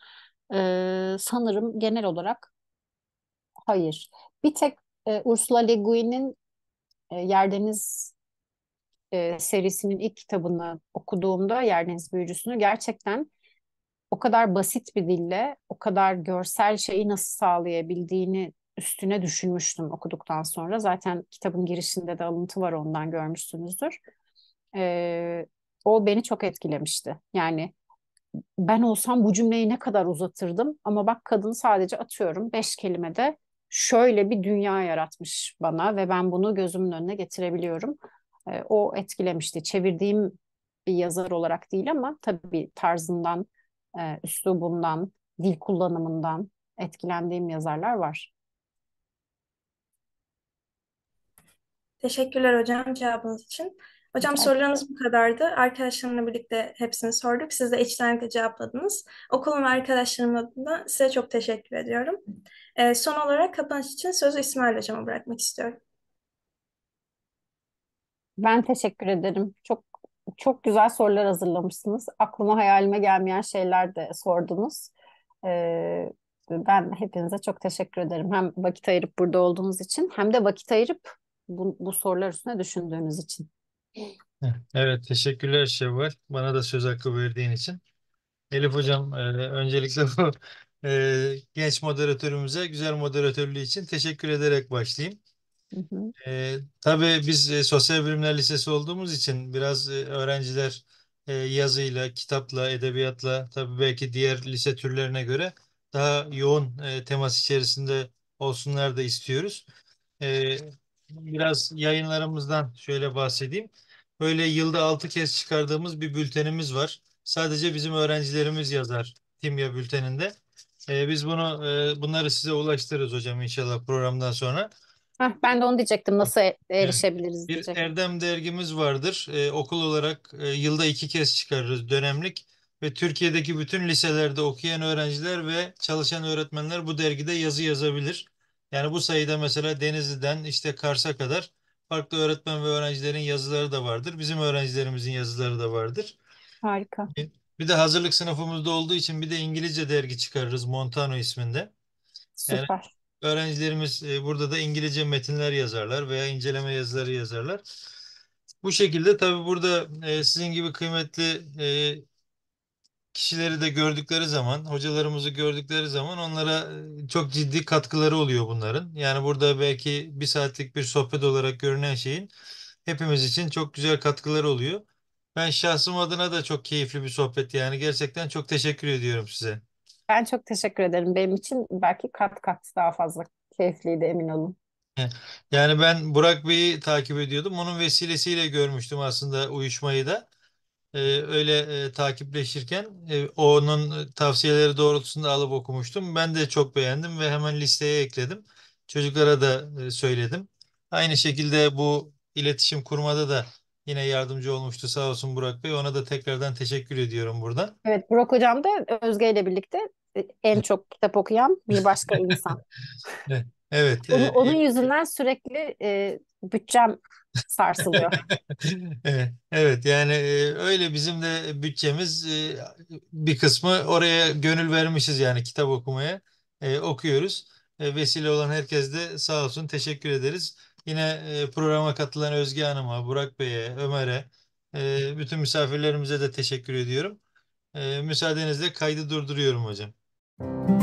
e, sanırım genel olarak hayır. Bir tek e, Ursula Le Guin'in e, Yerdeniz e, serisinin ilk kitabını okuduğumda Yerdeniz Büyücüsü'nü gerçekten o kadar basit bir dille o kadar görsel şeyi nasıl sağlayabildiğini üstüne düşünmüştüm okuduktan sonra. Zaten kitabın girişinde de alıntı var ondan görmüşsünüzdür. E, o beni çok etkilemişti. Yani ben olsam bu cümleyi ne kadar uzatırdım ama bak kadın sadece atıyorum beş kelimede şöyle bir dünya yaratmış bana ve ben bunu gözümün önüne getirebiliyorum. E, o etkilemişti. Çevirdiğim bir yazar olarak değil ama tabii tarzından, e, üslubundan, dil kullanımından etkilendiğim yazarlar var. Teşekkürler hocam cevabınız için. Hocam sorularınız bu kadardı. Arkadaşlarımla birlikte hepsini sorduk. Siz de içtenlikle cevapladınız. Okulum ve arkadaşlarım adına size çok teşekkür ediyorum. E, son olarak kapanış için sözü İsmail Hocam'a bırakmak istiyorum. Ben teşekkür ederim. Çok çok güzel sorular hazırlamışsınız. Aklıma hayalime gelmeyen şeyler de sordunuz. Ee, ben hepinize çok teşekkür ederim. Hem vakit ayırıp burada olduğunuz için hem de vakit ayırıp bu, bu sorular üstüne düşündüğünüz için. Evet, teşekkürler Şevval. Bana da söz hakkı verdiğin için. Elif Hocam, e, öncelikle bu e, genç moderatörümüze güzel moderatörlüğü için teşekkür ederek başlayayım. Hı hı. E, tabii biz e, Sosyal Bilimler Lisesi olduğumuz için biraz e, öğrenciler e, yazıyla, kitapla, edebiyatla, tabii belki diğer lise türlerine göre daha yoğun e, temas içerisinde olsunlar da istiyoruz. E, biraz yayınlarımızdan şöyle bahsedeyim. Böyle yılda altı kez çıkardığımız bir bültenimiz var. Sadece bizim öğrencilerimiz yazar Timya bülteninde. Ee, biz bunu e, bunları size ulaştırırız hocam inşallah programdan sonra. Heh, ben de onu diyecektim. Nasıl erişebiliriz Bir diyecektim. Erdem dergimiz vardır. Ee, okul olarak e, yılda iki kez çıkarırız dönemlik ve Türkiye'deki bütün liselerde okuyan öğrenciler ve çalışan öğretmenler bu dergide yazı yazabilir. Yani bu sayıda mesela Denizli'den işte Kars'a kadar farklı öğretmen ve öğrencilerin yazıları da vardır. Bizim öğrencilerimizin yazıları da vardır. Harika. Bir de hazırlık sınıfımızda olduğu için bir de İngilizce dergi çıkarırız Montano isminde. Yani Süper. öğrencilerimiz e, burada da İngilizce metinler yazarlar veya inceleme yazıları yazarlar. Bu şekilde tabii burada e, sizin gibi kıymetli e, kişileri de gördükleri zaman, hocalarımızı gördükleri zaman onlara e, çok ciddi katkıları oluyor bunların. Yani burada belki bir saatlik bir sohbet olarak görünen şeyin hepimiz için çok güzel katkıları oluyor. Ben şahsım adına da çok keyifli bir sohbet yani gerçekten çok teşekkür ediyorum size. Ben çok teşekkür ederim. Benim için belki kat kat daha fazla keyifliydi emin olun. Yani ben Burak Bey'i takip ediyordum. Onun vesilesiyle görmüştüm aslında uyuşmayı da. E, öyle e, takipleşirken e, onun tavsiyeleri doğrultusunda alıp okumuştum. Ben de çok beğendim ve hemen listeye ekledim. Çocuklara da söyledim. Aynı şekilde bu iletişim kurmada da yine yardımcı olmuştu sağ olsun Burak Bey. Ona da tekrardan teşekkür ediyorum buradan. Evet Burak Hocam da Özge ile birlikte en çok kitap okuyan bir başka insan. [LAUGHS] Evet. Onun, onun yüzünden sürekli e, bütçem sarsılıyor. [LAUGHS] evet yani e, öyle bizim de bütçemiz e, bir kısmı oraya gönül vermişiz yani kitap okumaya e, okuyoruz. Vesile olan herkes de sağ olsun teşekkür ederiz. Yine programa katılan Özge Hanım'a, Burak Bey'e, Ömer'e, bütün misafirlerimize de teşekkür ediyorum. Müsaadenizle kaydı durduruyorum hocam. Müzik